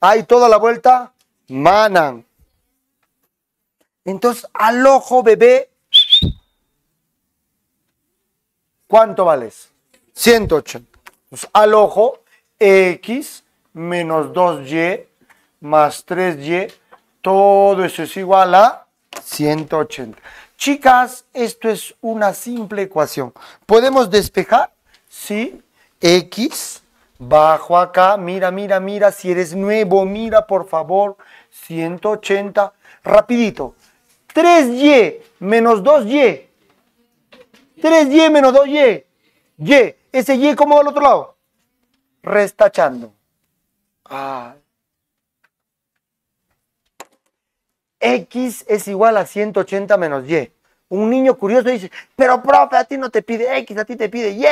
Hay toda la vuelta, manan. Entonces, al ojo, bebé, ¿cuánto vales? 180. Entonces, al ojo, x menos 2y más 3y, todo eso es igual a 180. Chicas, esto es una simple ecuación. ¿Podemos despejar? Sí, X, bajo acá, mira, mira, mira, si eres nuevo, mira por favor, 180, rapidito, 3Y menos 2Y, 3Y menos 2Y, Y, ese Y como va al otro lado? Restachando. Ah. X es igual a 180 menos Y. Un niño curioso dice, pero profe, a ti no te pide X, a ti te pide Y.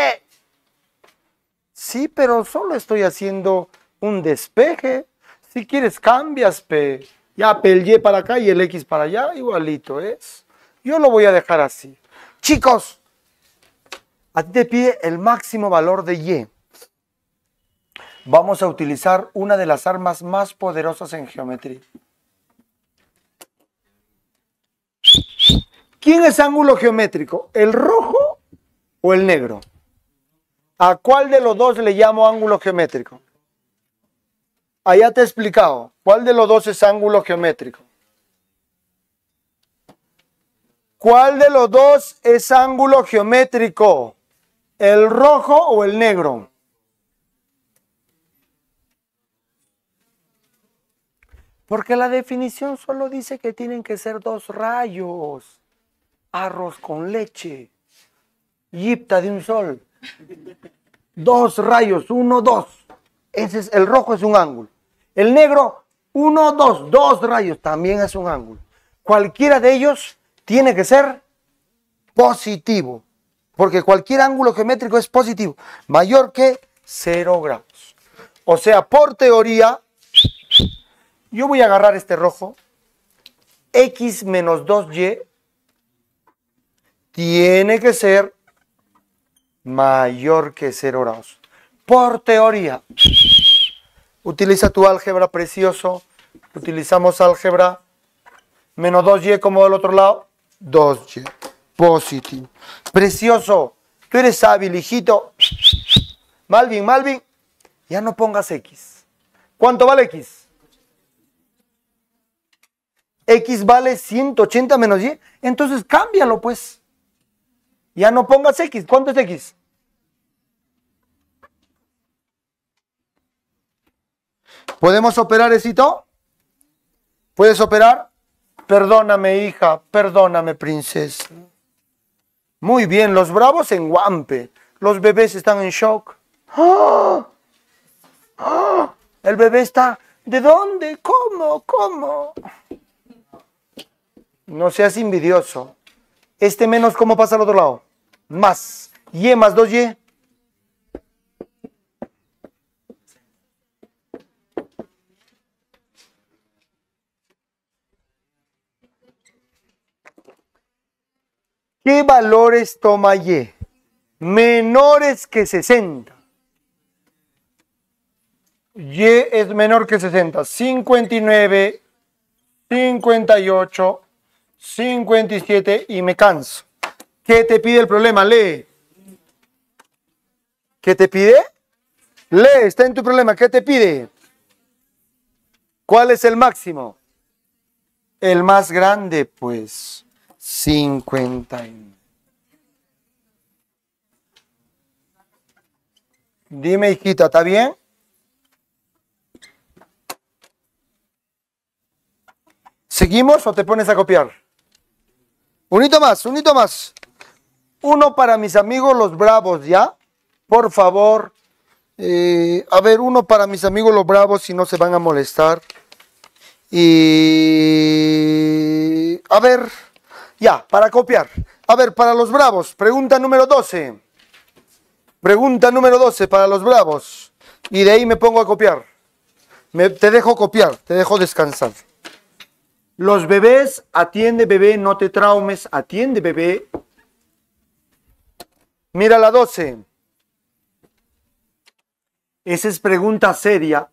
Sí, pero solo estoy haciendo un despeje. Si quieres cambias, P. Ya, P, el Y para acá y el X para allá, igualito es. Yo lo voy a dejar así. Chicos, a ti te pide el máximo valor de Y. Vamos a utilizar una de las armas más poderosas en geometría. ¿Quién es ángulo geométrico? ¿El rojo o el negro? ¿A cuál de los dos le llamo ángulo geométrico? Allá te he explicado. ¿Cuál de los dos es ángulo geométrico? ¿Cuál de los dos es ángulo geométrico? ¿El rojo o el negro? Porque la definición solo dice que tienen que ser dos rayos. Arroz con leche. Yipta de un sol. Dos rayos, uno, dos. Ese es, el rojo es un ángulo. El negro, uno, dos, dos rayos, también es un ángulo. Cualquiera de ellos tiene que ser positivo, porque cualquier ángulo geométrico es positivo, mayor que cero grados. O sea, por teoría, yo voy a agarrar este rojo, x menos 2y tiene que ser mayor que 0 grados. Por teoría, utiliza tu álgebra precioso. Utilizamos álgebra menos 2y como del otro lado. 2y, positivo. Precioso, tú eres hábil, hijito. Malvin, Malvin, ya no pongas x. ¿Cuánto vale x? X vale 180 menos y. Entonces cámbialo pues. Ya no pongas X. ¿Cuánto es X? ¿Podemos operar, Esito? ¿Puedes operar? Perdóname, hija. Perdóname, princesa. Muy bien, los bravos en guampe. Los bebés están en shock. ¡Ah! ¡Ah! El bebé está... ¿De dónde? ¿Cómo? ¿Cómo? No seas envidioso. Este menos, ¿cómo pasa al otro lado? Más. Y eh, más 2y. Eh. ¿Qué valores toma y? Eh? Menores que 60. Y es menor que 60. 59, 58, 57 y me canso. ¿Qué te pide el problema? Lee. ¿Qué te pide? Lee, está en tu problema. ¿Qué te pide? ¿Cuál es el máximo? El más grande, pues, 59. Dime, hijita, ¿está bien? ¿Seguimos o te pones a copiar? Unito más, unito más. Uno para mis amigos los bravos, ¿ya? Por favor. Eh, a ver, uno para mis amigos los bravos, si no se van a molestar. Y... A ver, ya, para copiar. A ver, para los bravos, pregunta número 12. Pregunta número 12 para los bravos. Y de ahí me pongo a copiar. Me, te dejo copiar, te dejo descansar. Los bebés, atiende bebé, no te traumes, atiende bebé. Mira la 12. Esa es pregunta seria,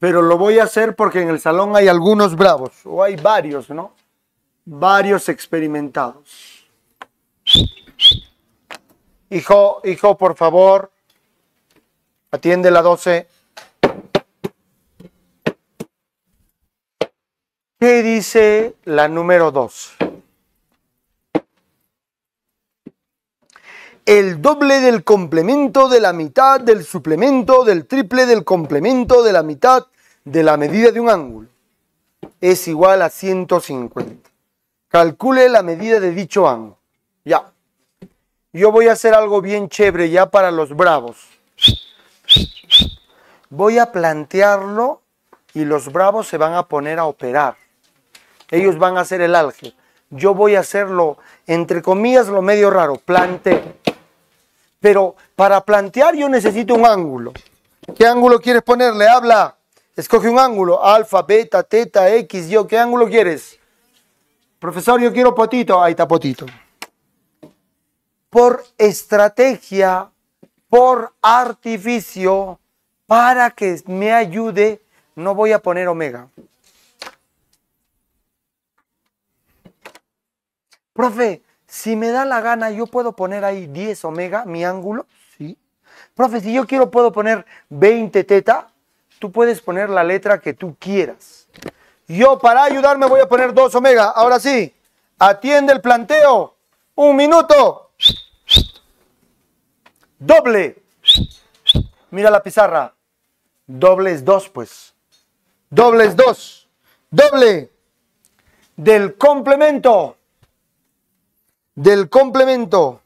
pero lo voy a hacer porque en el salón hay algunos bravos, o hay varios, ¿no? Varios experimentados. Hijo, hijo, por favor, atiende la 12. ¿Qué dice la número 2? el doble del complemento de la mitad del suplemento del triple del complemento de la mitad de la medida de un ángulo es igual a 150. Calcule la medida de dicho ángulo. Ya. Yo voy a hacer algo bien chévere ya para los bravos. Voy a plantearlo y los bravos se van a poner a operar. Ellos van a hacer el álgebra. Yo voy a hacerlo, entre comillas, lo medio raro, Plante. Pero para plantear yo necesito un ángulo. ¿Qué ángulo quieres ponerle? Habla. Escoge un ángulo. Alfa, beta, teta, X, yo. ¿Qué ángulo quieres? Profesor, yo quiero potito. Ahí está potito. Por estrategia, por artificio, para que me ayude, no voy a poner omega. Profe, si me da la gana, yo puedo poner ahí 10 omega, mi ángulo. Sí. Profe, si yo quiero, puedo poner 20 teta. Tú puedes poner la letra que tú quieras. Yo para ayudarme voy a poner 2 omega. Ahora sí, atiende el planteo. Un minuto. Doble. Mira la pizarra. Doble es 2, pues. Doble es 2. Doble del complemento del complemento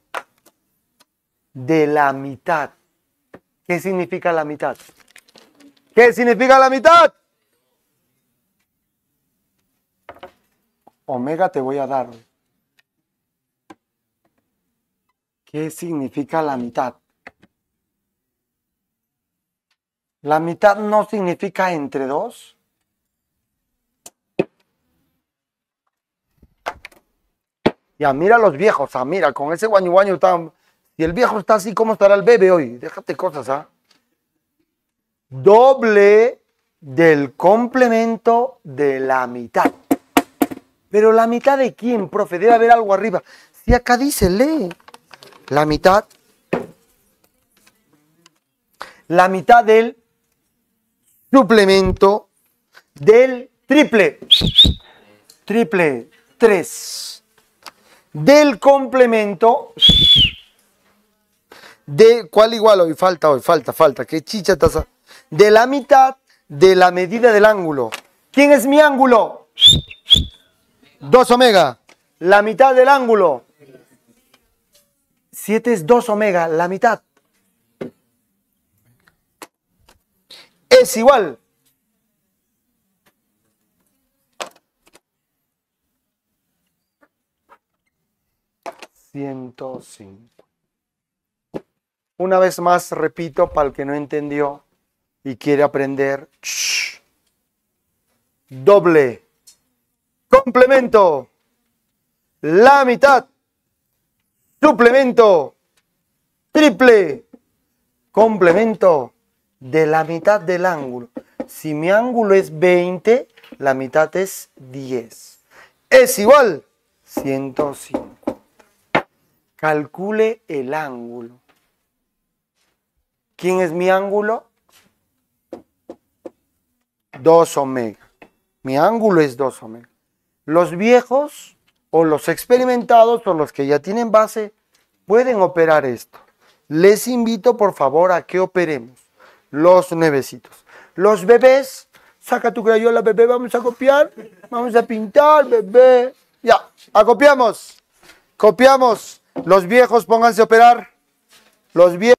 de la mitad. ¿Qué significa la mitad? ¿Qué significa la mitad? Omega te voy a dar. ¿Qué significa la mitad? La mitad no significa entre dos. Ya, ah, mira los viejos, ah, mira, con ese guañu guaño están... Si el viejo está así, ¿cómo estará el bebé hoy? Déjate cosas, ¿ah? Doble del complemento de la mitad. Pero la mitad de quién, profe, debe haber algo arriba. Si acá dice, lee. La mitad. La mitad del suplemento del triple. Triple. Tres del complemento de cuál igual hoy falta hoy falta falta qué chicha taza de la mitad de la medida del ángulo quién es mi ángulo 2 omega la mitad del ángulo 7 es 2 omega la mitad es igual 105. Una vez más, repito, para el que no entendió y quiere aprender, doble, complemento, la mitad, suplemento, triple, complemento de la mitad del ángulo. Si mi ángulo es 20, la mitad es 10. Es igual 105 calcule el ángulo. ¿Quién es mi ángulo? 2 omega. Mi ángulo es 2 omega. Los viejos o los experimentados o los que ya tienen base pueden operar esto. Les invito por favor a que operemos los nevecitos. Los bebés, saca tu crayola bebé, vamos a copiar, vamos a pintar bebé. Ya, Acopiamos. copiamos, copiamos. Los viejos pónganse a operar. Los viejos.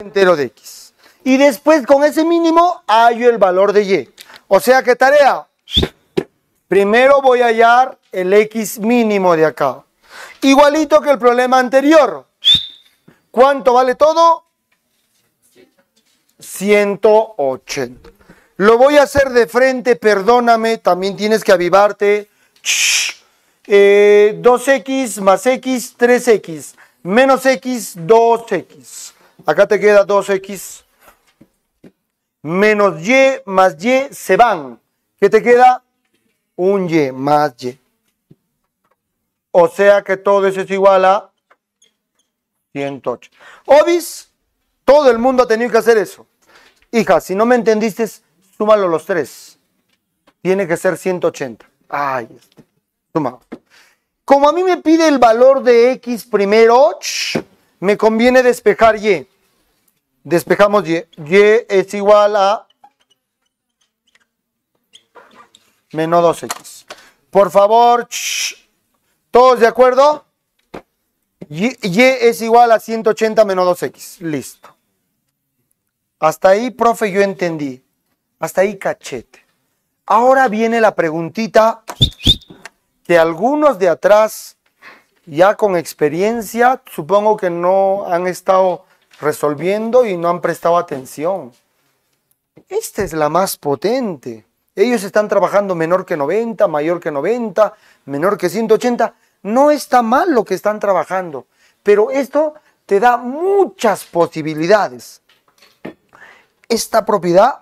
entero de X. Y después con ese mínimo hallo el valor de Y. O sea que tarea, primero voy a hallar el X mínimo de acá. Igualito que el problema anterior. ¿Cuánto vale todo? 180. Lo voy a hacer de frente, perdóname, también tienes que avivarte. 2x eh, más x, 3x, menos x, 2x. Acá te queda 2x menos y más y se van. ¿Qué te queda? Un y más y. O sea que todo eso es igual a 108. Obis, todo el mundo ha tenido que hacer eso. Hija, si no me entendiste, súmalo los tres. Tiene que ser 180. Ay, este, suma. Como a mí me pide el valor de x primero, me conviene despejar y. Despejamos y. Y es igual a menos 2x. Por favor, ¿todos de acuerdo? Y, y, es igual a 180 menos 2x. Listo. Hasta ahí, profe, yo entendí. Hasta ahí, cachete. Ahora viene la preguntita que algunos de atrás, ya con experiencia, supongo que no han estado resolviendo y no han prestado atención. Esta es la más potente. Ellos están trabajando menor que 90, mayor que 90, menor que 180. No está mal lo que están trabajando, pero esto te da muchas posibilidades. Esta propiedad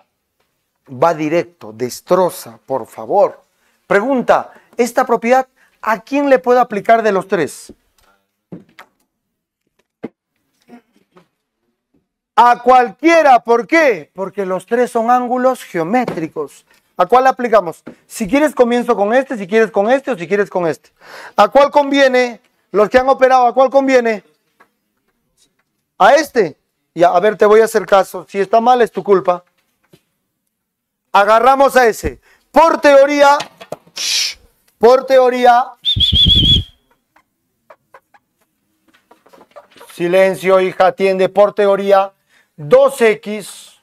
va directo, destroza, por favor. Pregunta, ¿esta propiedad a quién le puedo aplicar de los tres? A cualquiera, ¿por qué? Porque los tres son ángulos geométricos. ¿A cuál aplicamos? Si quieres comienzo con este, si quieres con este o si quieres con este. ¿A cuál conviene? Los que han operado, ¿a cuál conviene? A este. Ya, a ver, te voy a hacer caso. Si está mal es tu culpa. Agarramos a ese. Por teoría, por teoría, silencio, hija, atiende, por teoría, 2x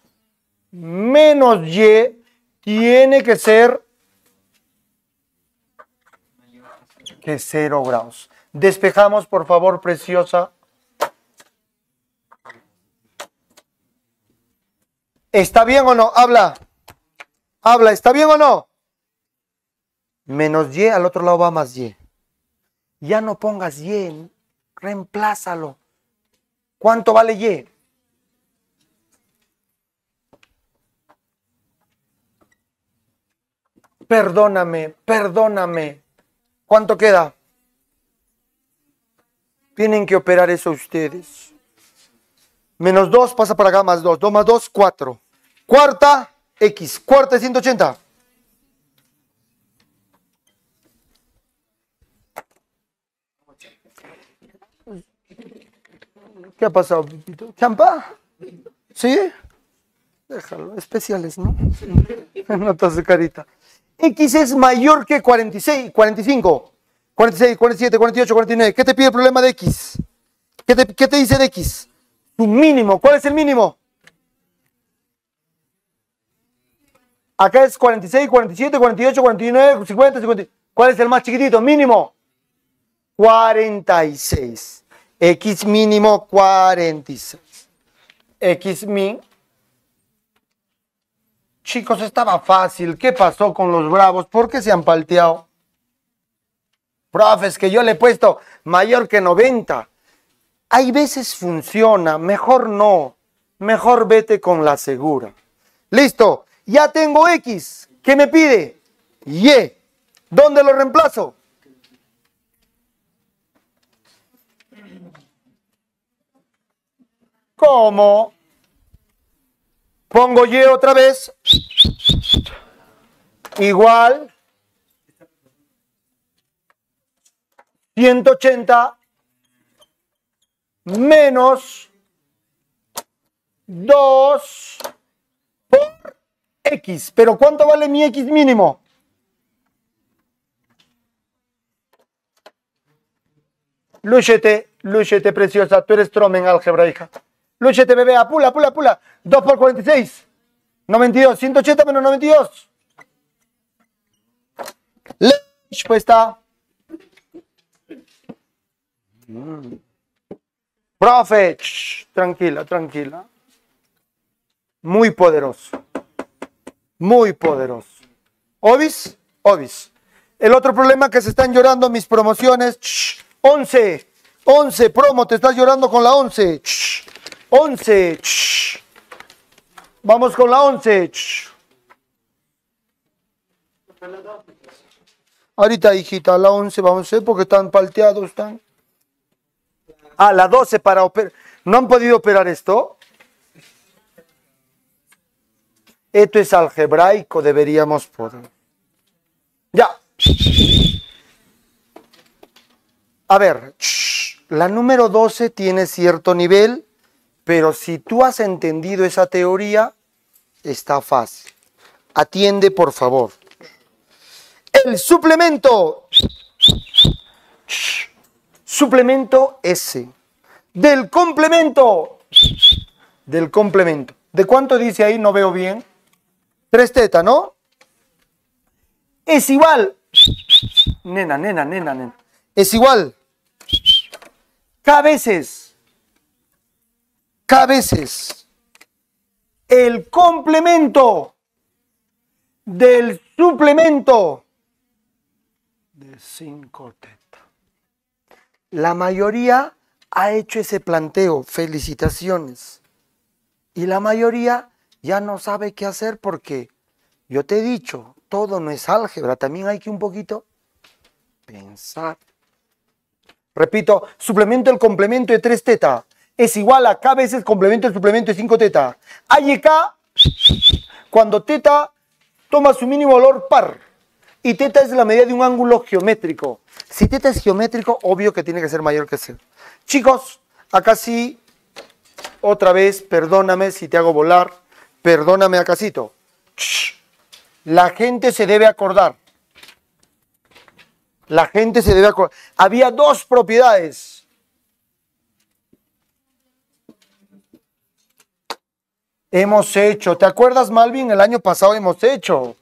menos y tiene que ser que 0 grados. Despejamos, por favor, preciosa. ¿Está bien o no? Habla. Habla, ¿está bien o no? Menos y, al otro lado va más y. Ya no pongas y, reemplázalo. ¿Cuánto vale y? perdóname, perdóname. ¿Cuánto queda? Tienen que operar eso ustedes. Menos 2 pasa para acá, más 2. 2 más 2, 4. Cuarta, X. Cuarta de 180. ¿Qué ha pasado, Pipito? ¿Champa? ¿Sí? Déjalo, especiales, ¿no? Notas de carita. X es mayor que 46, 45, 46, 47, 48, 49. ¿Qué te pide el problema de X? ¿Qué te, dice de X? Tu mínimo. ¿Cuál es el mínimo? Acá es 46, 47, 48, 49, 50, 50. ¿Cuál es el más chiquitito? Mínimo. 46. X mínimo 46. X min Chicos, estaba fácil. ¿Qué pasó con los bravos? ¿Por qué se han palteado? Profes, que yo le he puesto mayor que 90. Hay veces funciona, mejor no. Mejor vete con la segura. Listo, ya tengo X. ¿Qué me pide? Y. ¿Dónde lo reemplazo? ¿Cómo? Pongo Y otra vez. Igual. 180 menos 2 por X. Pero ¿cuánto vale mi X mínimo? Lúchete, lúchete preciosa, tú eres troma en álgebra, hija. Luche bebé. apula, pula, apula. 2 por 46. 92, 180 menos 92. Lech respuesta. está. Profe, tranquila, tranquila. Muy poderoso. Muy poderoso. Obis, obis. El otro problema que se están llorando mis promociones. 11, 11, promo, te estás llorando con la 11. 11. Vamos con la 11. Ahorita, hijita, la 11 vamos a ver porque están palteados, están. Ah, la 12 para operar. ¿No han podido operar esto? Esto es algebraico, deberíamos poder. Ya. A ver, la número 12 tiene cierto nivel pero si tú has entendido esa teoría, está fácil. Atiende, por favor. El suplemento. Suplemento S. Del complemento. Del complemento. ¿De cuánto dice ahí? No veo bien. 3 teta, ¿no? Es igual. Nena, nena, nena, nena. Es igual. K veces veces el complemento del suplemento de 5 teta. La mayoría ha hecho ese planteo, felicitaciones. Y la mayoría ya no sabe qué hacer porque yo te he dicho, todo no es álgebra, también hay que un poquito pensar. Repito, suplemento el complemento de 3 teta es igual a K veces complemento del suplemento de 5 teta. K, cuando teta toma su mínimo valor par. Y teta es la medida de un ángulo geométrico. Si teta es geométrico, obvio que tiene que ser mayor que 0. Chicos, acá sí, otra vez, perdóname si te hago volar. Perdóname acasito. La gente se debe acordar. La gente se debe acordar. Había dos propiedades Hemos hecho. ¿Te acuerdas, Malvin? El año pasado hemos hecho.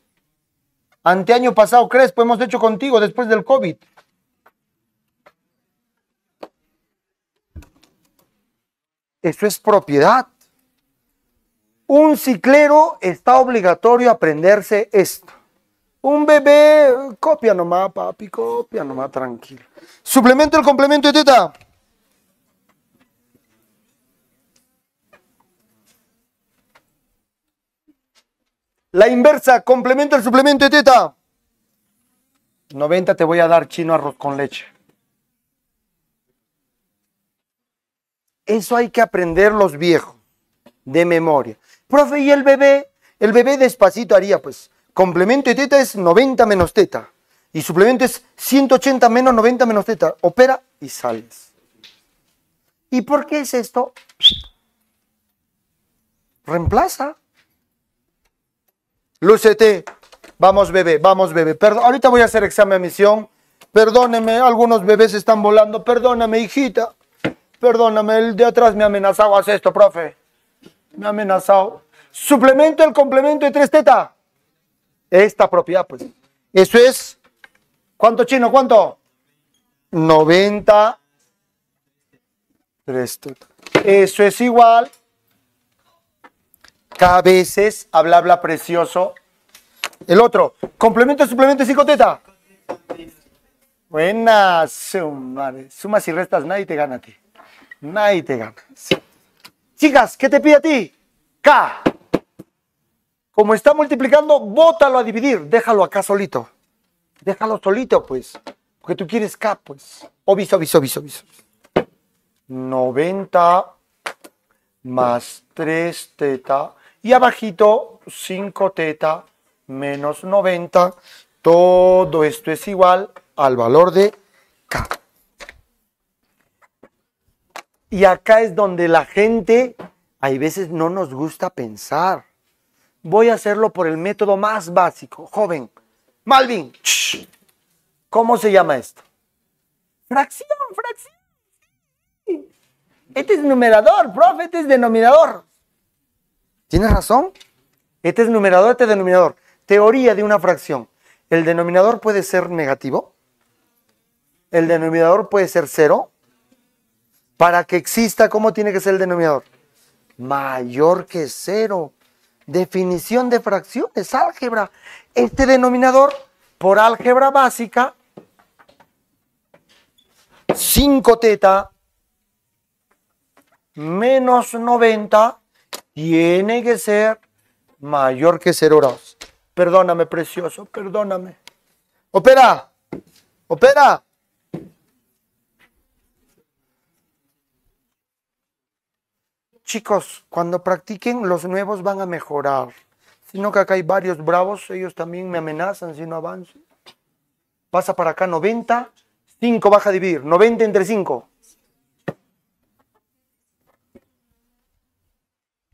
año pasado, Crespo, hemos hecho contigo después del COVID. Eso es propiedad. Un ciclero está obligatorio aprenderse esto. Un bebé, copia nomás, papi, copia nomás, tranquilo. Suplemento el complemento de teta. La inversa, complementa el suplemento de teta. 90 te voy a dar chino arroz con leche. Eso hay que aprender los viejos, de memoria. Profe, ¿y el bebé? El bebé despacito haría, pues, complemento de teta es 90 menos teta. Y suplemento es 180 menos 90 menos teta. Opera y sales. ¿Y por qué es esto? Reemplaza. Lúcete. Vamos, bebé, vamos, bebé. Perdón, ahorita voy a hacer examen de misión. Perdóneme, algunos bebés están volando. Perdóname, hijita. Perdóname, el de atrás me amenazado Haz esto, profe. Me ha amenazado. Suplemento, el complemento de tres teta. Esta propiedad, pues. Eso es. ¿Cuánto chino? ¿Cuánto? 90. teta. Eso es igual veces, habla, habla precioso. El otro, complemento, suplemento 5 teta? Buenas, sumas y restas, nadie te gana a ti. Nadie te gana. Chicas, ¿qué te pide a ti? K. Como está multiplicando, bótalo a dividir. Déjalo acá solito. Déjalo solito, pues. Porque tú quieres K, pues. Obis, obis, obis, obis. 90 más 3 teta y abajito 5 teta menos 90. Todo esto es igual al valor de K. Y acá es donde la gente, hay veces no nos gusta pensar. Voy a hacerlo por el método más básico. Joven, Malvin, ¿cómo se llama esto? Fracción, fracción. Este es numerador, profe, este es denominador. ¿Tienes razón? Este es numerador, este es denominador. Teoría de una fracción. El denominador puede ser negativo. El denominador puede ser cero. Para que exista, ¿cómo tiene que ser el denominador? Mayor que cero. Definición de fracción es álgebra. Este denominador, por álgebra básica, 5 teta menos 90 tiene que ser mayor que cero grados. Perdóname, precioso, perdóname. Opera, opera. Chicos, cuando practiquen, los nuevos van a mejorar. Sino que acá hay varios bravos, ellos también me amenazan si no avanzo. Pasa para acá 90, 5 baja a dividir, 90 entre 5.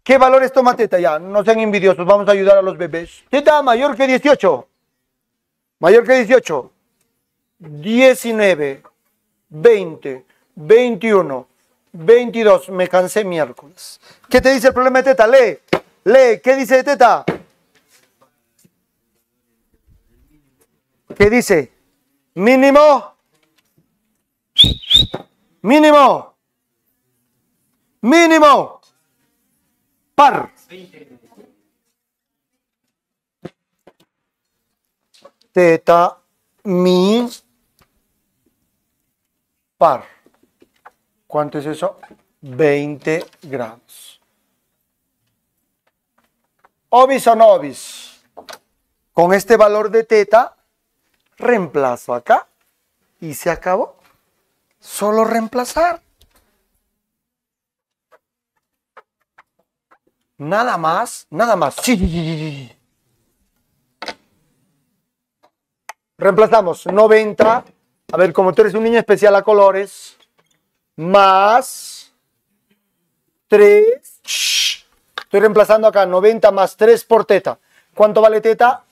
¿Qué valores toma teta? Ya, no sean envidiosos, vamos a ayudar a los bebés. Teta mayor que 18. Mayor que 18. 19, 20, 21, 22. Me cansé miércoles. ¿Qué te dice el problema de teta? Lee, lee. ¿Qué dice de teta? ¿Qué dice? Mínimo. Mínimo. Mínimo par. Teta mi par. ¿Cuánto es eso? 20 grados. Obis o nobis. Con este valor de teta, reemplazo acá y se acabó. Solo reemplazar. Nada más, nada más. Sí. Reemplazamos 90. A ver, como tú eres un niño especial a colores. Más 3. Estoy reemplazando acá 90 más 3 por teta. ¿Cuánto vale teta?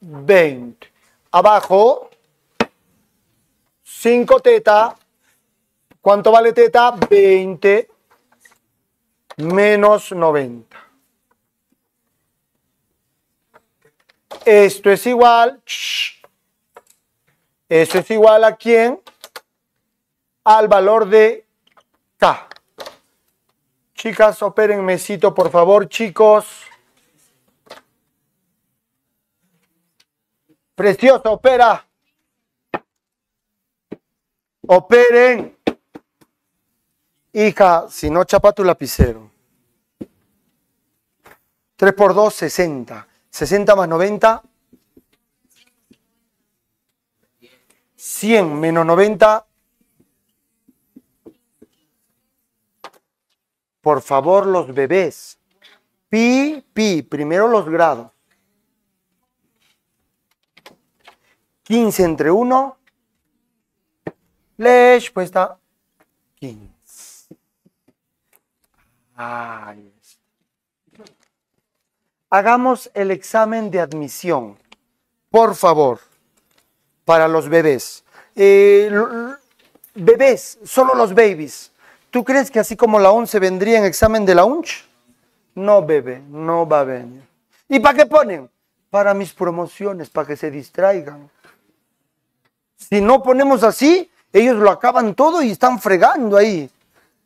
20. Abajo 5 teta. ¿Cuánto vale teta? 20 menos 90. Esto es igual, esto es igual a quién? Al valor de K. Chicas, operen mesito, por favor, chicos. Precioso, opera. Operen. Hija, si no chapa tu lapicero. 3 por 2, 60. 60 más 90, 100 menos 90. Por favor, los bebés. Pi, pi, primero los grados. 15 entre 1. La respuesta 15. Ay hagamos el examen de admisión, por favor, para los bebés. Eh, bebés, solo los babies. ¿Tú crees que así como la 11 vendría en examen de la UNCH? No, bebé, no va a venir. ¿Y para qué ponen? Para mis promociones, para que se distraigan. Si no ponemos así, ellos lo acaban todo y están fregando ahí.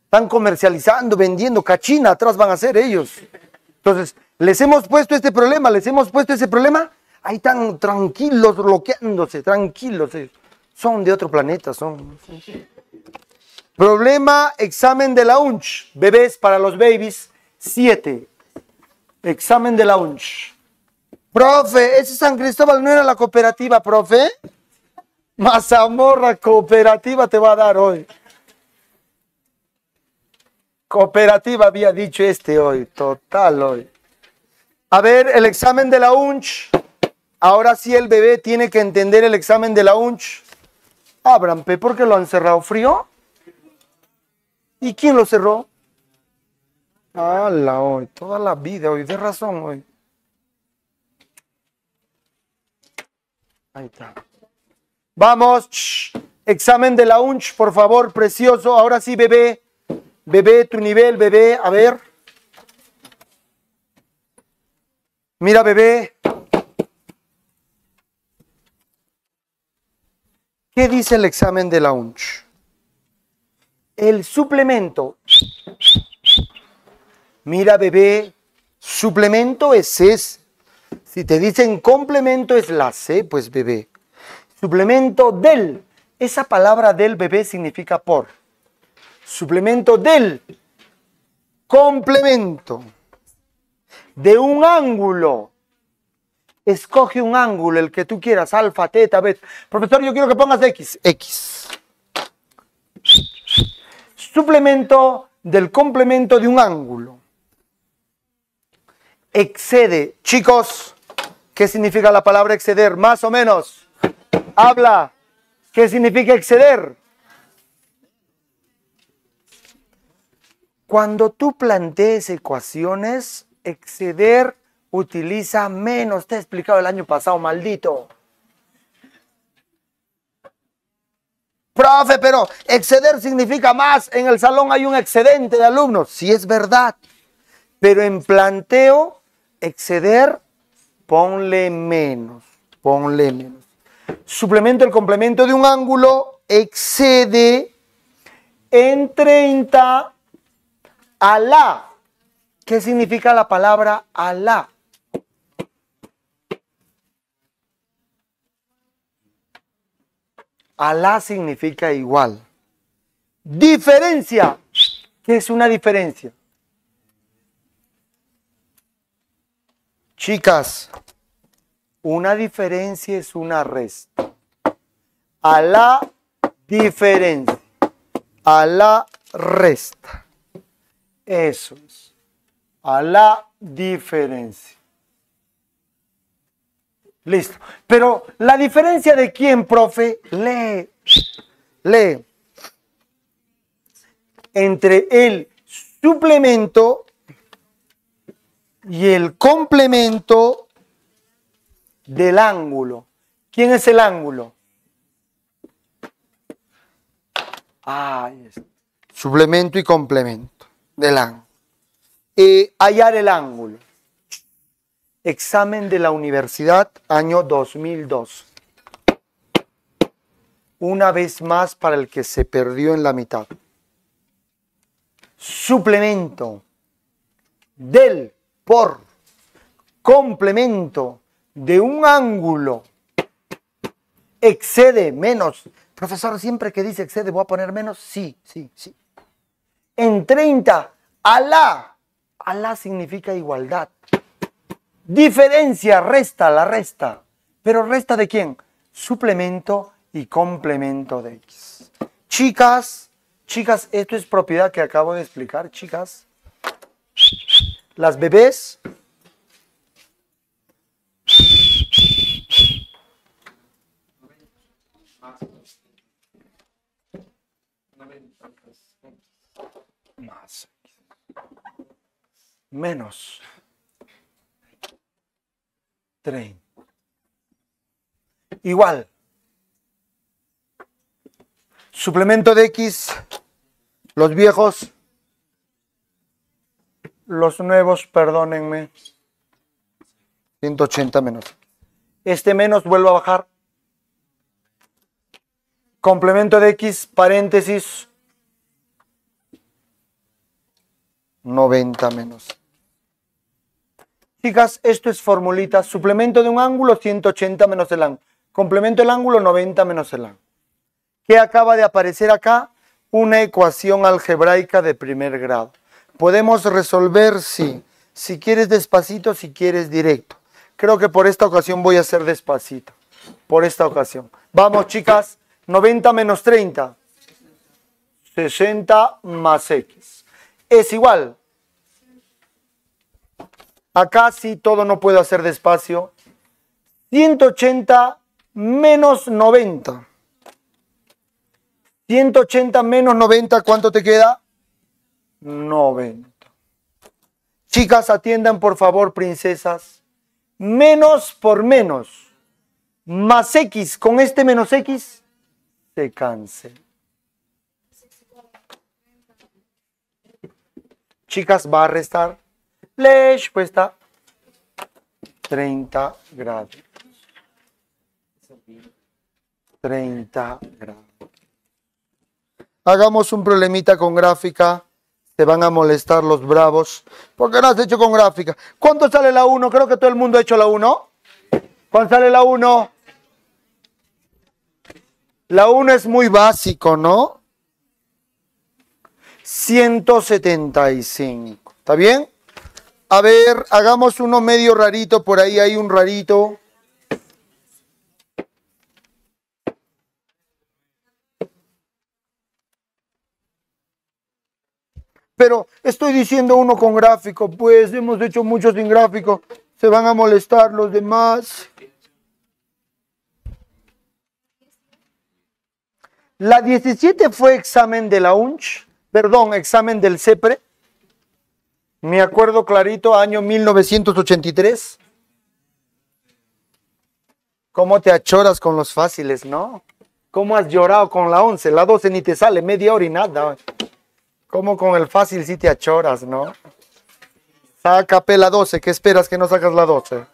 Están comercializando, vendiendo, cachina, atrás van a ser ellos. Entonces, les hemos puesto este problema, les hemos puesto ese problema. Ahí están tranquilos, bloqueándose, tranquilos. Eh. Son de otro planeta, son. Problema, examen de la UNCH. Bebés para los babies, siete. Examen de la UNCH. Profe, ese San Cristóbal no era la cooperativa, profe. Mazamorra cooperativa te va a dar hoy. Cooperativa había dicho este hoy, total hoy. A ver, el examen de la UNCH. Ahora sí el bebé tiene que entender el examen de la UNCH. Abran, porque lo han cerrado frío. ¿Y quién lo cerró? la hoy, toda la vida hoy, de razón hoy. Ahí está. Vamos, examen de la UNCH, por favor, precioso. Ahora sí, bebé. Bebé, tu nivel, bebé, a ver. Mira, bebé. ¿Qué dice el examen de la UNCH? El suplemento. Mira, bebé, suplemento es es. Si te dicen complemento es la C, pues bebé. Suplemento del. Esa palabra del bebé significa por. Suplemento del. Complemento de un ángulo. Escoge un ángulo, el que tú quieras, alfa, teta, beta. Profesor, yo quiero que pongas X. X. Suplemento del complemento de un ángulo. Excede. Chicos, ¿qué significa la palabra exceder? Más o menos. Habla. ¿Qué significa exceder? Cuando tú plantees ecuaciones, exceder utiliza menos. Te he explicado el año pasado, maldito. Profe, pero exceder significa más. En el salón hay un excedente de alumnos. Sí, es verdad. Pero en planteo, exceder, ponle menos. Ponle menos. Suplemento el complemento de un ángulo, excede en 30 a la ¿Qué significa la palabra Alá? Alá significa igual. Diferencia. ¿Qué es una diferencia? Chicas, una diferencia es una resta. Alá diferencia. Alá resta. Eso es a la diferencia. Listo. Pero la diferencia de quién, profe, lee, lee. Entre el suplemento y el complemento del ángulo. ¿Quién es el ángulo? Ah, suplemento y complemento del ángulo. Eh, hallar el ángulo. Examen de la universidad, año 2002. Una vez más para el que se perdió en la mitad. Suplemento del por complemento de un ángulo excede menos. Profesor, siempre que dice excede, voy a poner menos. Sí, sí, sí. En 30 a la Alá significa igualdad. Diferencia, resta, la resta. Pero resta de quién? Suplemento y complemento de X. Chicas, chicas, esto es propiedad que acabo de explicar, chicas. Las bebés más menos 30. Igual. Suplemento de X, los viejos, los nuevos, perdónenme, 180 menos. Este menos vuelvo a bajar. Complemento de X, paréntesis, 90 menos Chicas, esto es formulita. Suplemento de un ángulo 180 menos el ángulo. Complemento el ángulo 90 menos el ángulo. ¿Qué acaba de aparecer acá? Una ecuación algebraica de primer grado. Podemos resolver si, si quieres despacito, si quieres directo. Creo que por esta ocasión voy a hacer despacito. Por esta ocasión. Vamos, chicas. 90 menos 30. 60 más X. Es igual Acá sí todo no puedo hacer despacio. 180 menos 90. 180 menos 90, ¿cuánto te queda? 90. Chicas, atiendan por favor, princesas. Menos por menos. Más X, con este menos X, se cancela. Chicas, va a restar pues está 30 grados. 30 grados. Hagamos un problemita con gráfica. Te van a molestar los bravos. ¿Por qué no has hecho con gráfica? ¿Cuánto sale la 1? Creo que todo el mundo ha hecho la 1. ¿Cuánto sale la 1? La 1 es muy básico, ¿no? 175. ¿Está bien? A ver, hagamos uno medio rarito, por ahí hay un rarito. Pero estoy diciendo uno con gráfico, pues hemos hecho muchos sin gráfico. Se van a molestar los demás. La 17 fue examen de la UNCH, perdón, examen del CEPRE. Me acuerdo clarito, año 1983. ¿Cómo te achoras con los fáciles, no? ¿Cómo has llorado con la 11? La 12 ni te sale, media hora y nada. ¿Cómo con el fácil sí te achoras, no? Saca P la 12, ¿qué esperas que no sacas la 12?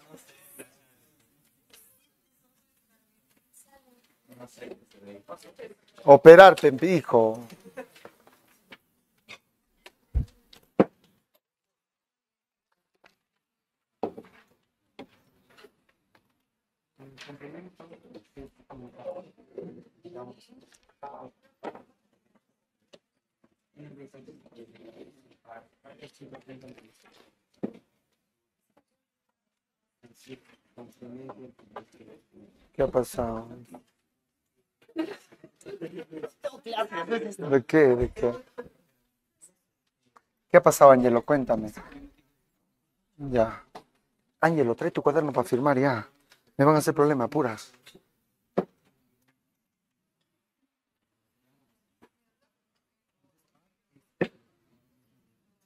Operarte, hijo. ¿Qué ha pasado? ¿De qué? ¿De qué? ¿Qué ha pasado, Angelo? Cuéntame. Ya. Ángelo, trae tu cuaderno para firmar ya. Me van a hacer problemas, puras.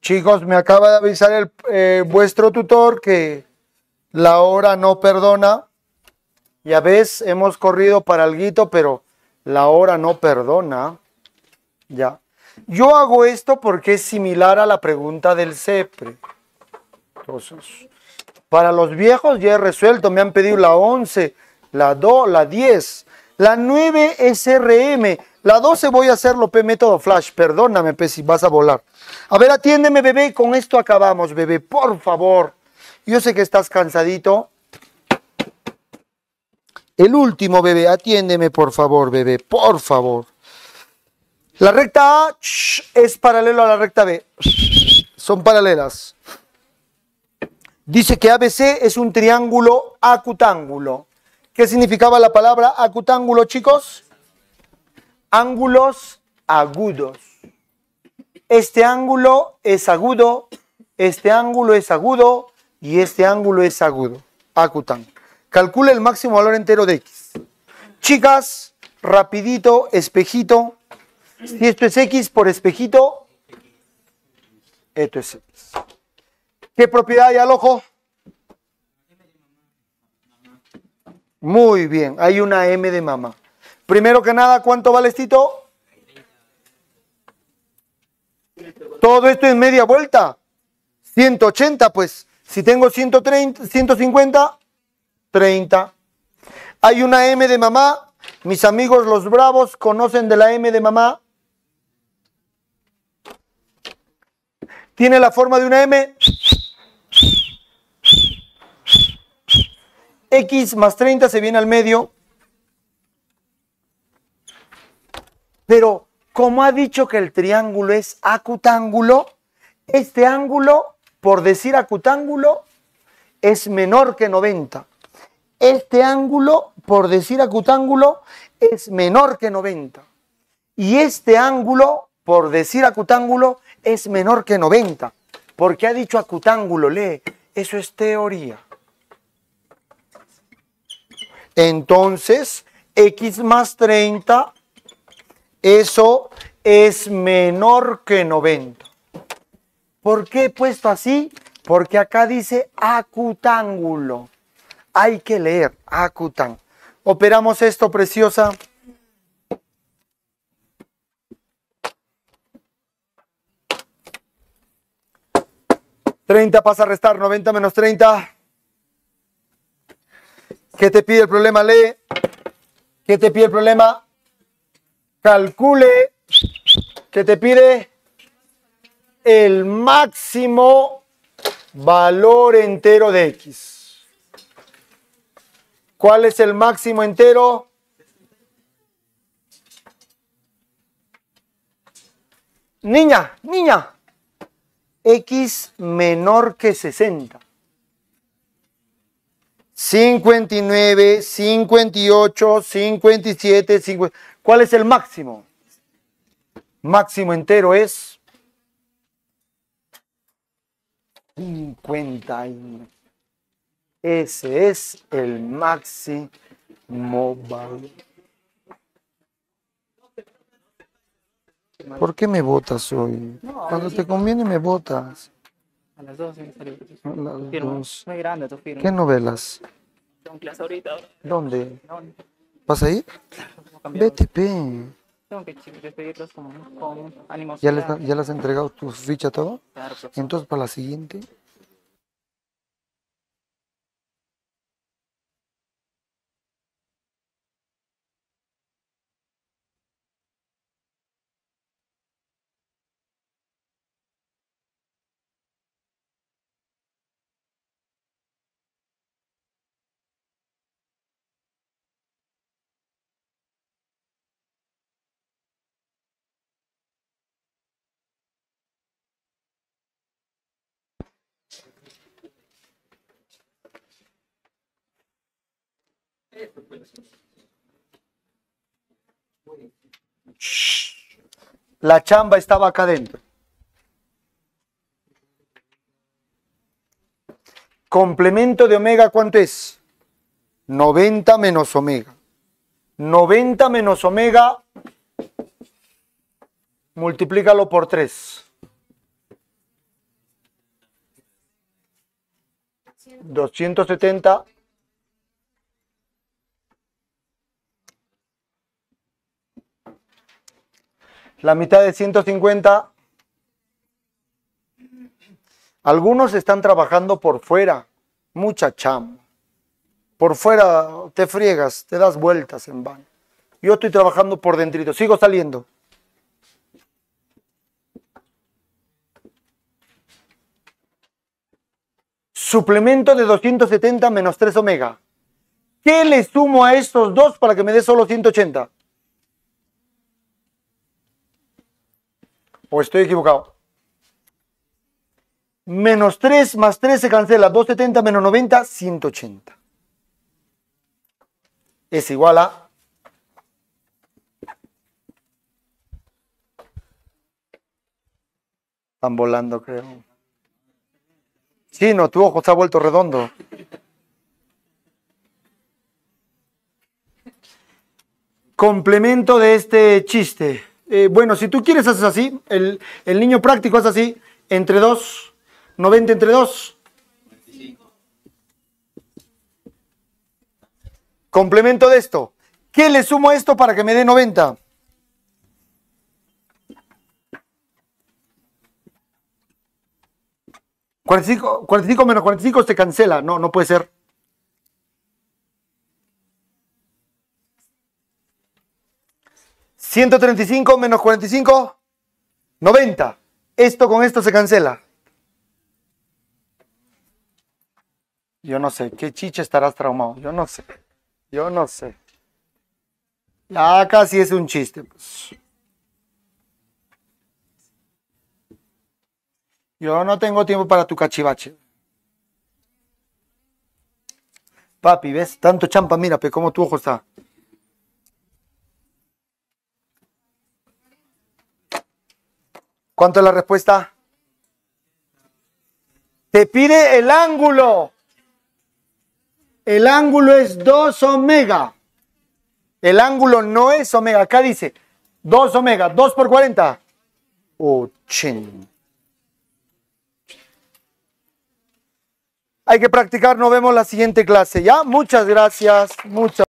Chicos, me acaba de avisar el, eh, vuestro tutor que la hora no perdona. Ya ves, hemos corrido para algo, pero la hora no perdona. Ya. Yo hago esto porque es similar a la pregunta del CEPRE. para los viejos ya he resuelto, me han pedido la 11, la 2, la 10, la 9 SRM. La 12 voy a hacerlo, P, método flash. Perdóname, P, si vas a volar. A ver, atiéndeme, bebé. Con esto acabamos, bebé. Por favor. Yo sé que estás cansadito. El último, bebé. Atiéndeme, por favor, bebé. Por favor. La recta A es paralelo a la recta B. Son paralelas. Dice que ABC es un triángulo acutángulo. ¿Qué significaba la palabra acutángulo, chicos? ángulos agudos. Este ángulo es agudo, este ángulo es agudo y este ángulo es agudo. Acutan. Calcula el máximo valor entero de x. Chicas, rapidito, espejito. Si esto es x por espejito, esto es x. ¿Qué propiedad hay al ojo? Muy bien, hay una m de mamá. Primero que nada, ¿cuánto vale esto? Todo esto en media vuelta. 180, pues. Si tengo 130, 150, 30. Hay una M de mamá. Mis amigos los bravos conocen de la M de mamá. Tiene la forma de una M. X más 30 se viene al medio. Pero como ha dicho que el triángulo es acutángulo, este ángulo, por decir acutángulo, es menor que 90. Este ángulo, por decir acutángulo, es menor que 90. Y este ángulo, por decir acutángulo, es menor que 90. Porque ha dicho acutángulo, lee, eso es teoría. Entonces, x más 30 eso es menor que 90. ¿Por qué he puesto así? Porque acá dice acutángulo. Hay que leer acutángulo. Operamos esto, preciosa. 30 pasa a restar, 90 menos 30. ¿Qué te pide el problema? Lee. ¿Qué te pide el problema? calcule que te pide el máximo valor entero de x. ¿Cuál es el máximo entero? Niña, niña, x menor que 60. 59, 58, 57, 50. ¿Cuál es el máximo? Máximo entero es 51. Ese es el máximo valor. ¿Por qué me votas hoy? Cuando te conviene me votas. A las 12 me salió. A las dos. Muy grande tu firma. ¿Qué novelas? Tengo clase ahorita. ¿Dónde? ¿Vas a ir? cambiados. BTP. Tengo que despedirlos con, con ánimos. ¿Ya, les, ¿Ya les has entregado tus fichas todo? Claro, Entonces, para la siguiente, La chamba estaba acá adentro. Complemento de omega, ¿cuánto es? 90 menos omega. 90 menos omega, multiplícalo por 3. 270 La mitad de 150. Algunos están trabajando por fuera, mucha cham Por fuera te friegas, te das vueltas en vano. Yo estoy trabajando por dentro. sigo saliendo. suplemento de 270 menos 3 omega. ¿Qué le sumo a estos dos para que me dé solo 180? ¿O estoy equivocado? Menos 3 más 3 se cancela. 270 menos 90, 180. Es igual a... Están volando, creo. Sí, no, tu ojo se ha vuelto redondo. Complemento de este chiste. Eh, bueno, si tú quieres haces así, el, niño práctico hace así, entre 2, 90 entre 2. Complemento de esto. ¿Qué le sumo a esto para que me dé 90? ¿45, 45 menos 45 te cancela. No, no puede ser. 135 menos 45, 90. Esto con esto se cancela. Yo no sé, ¿qué chicha estarás traumado? Yo no sé, yo no sé. Ah, casi es un chiste. Pues. Yo no tengo tiempo para tu cachivache. Papi, ¿ves? Tanto champa, mira, pe, cómo tu ojo está. ¿Cuánto es la respuesta? Te pide el ángulo. El ángulo es 2 omega. El ángulo no es omega. Acá dice 2 omega. 2 por 40. 80. Hay que practicar. Nos vemos la siguiente clase. ¿Ya? Muchas gracias. Muchas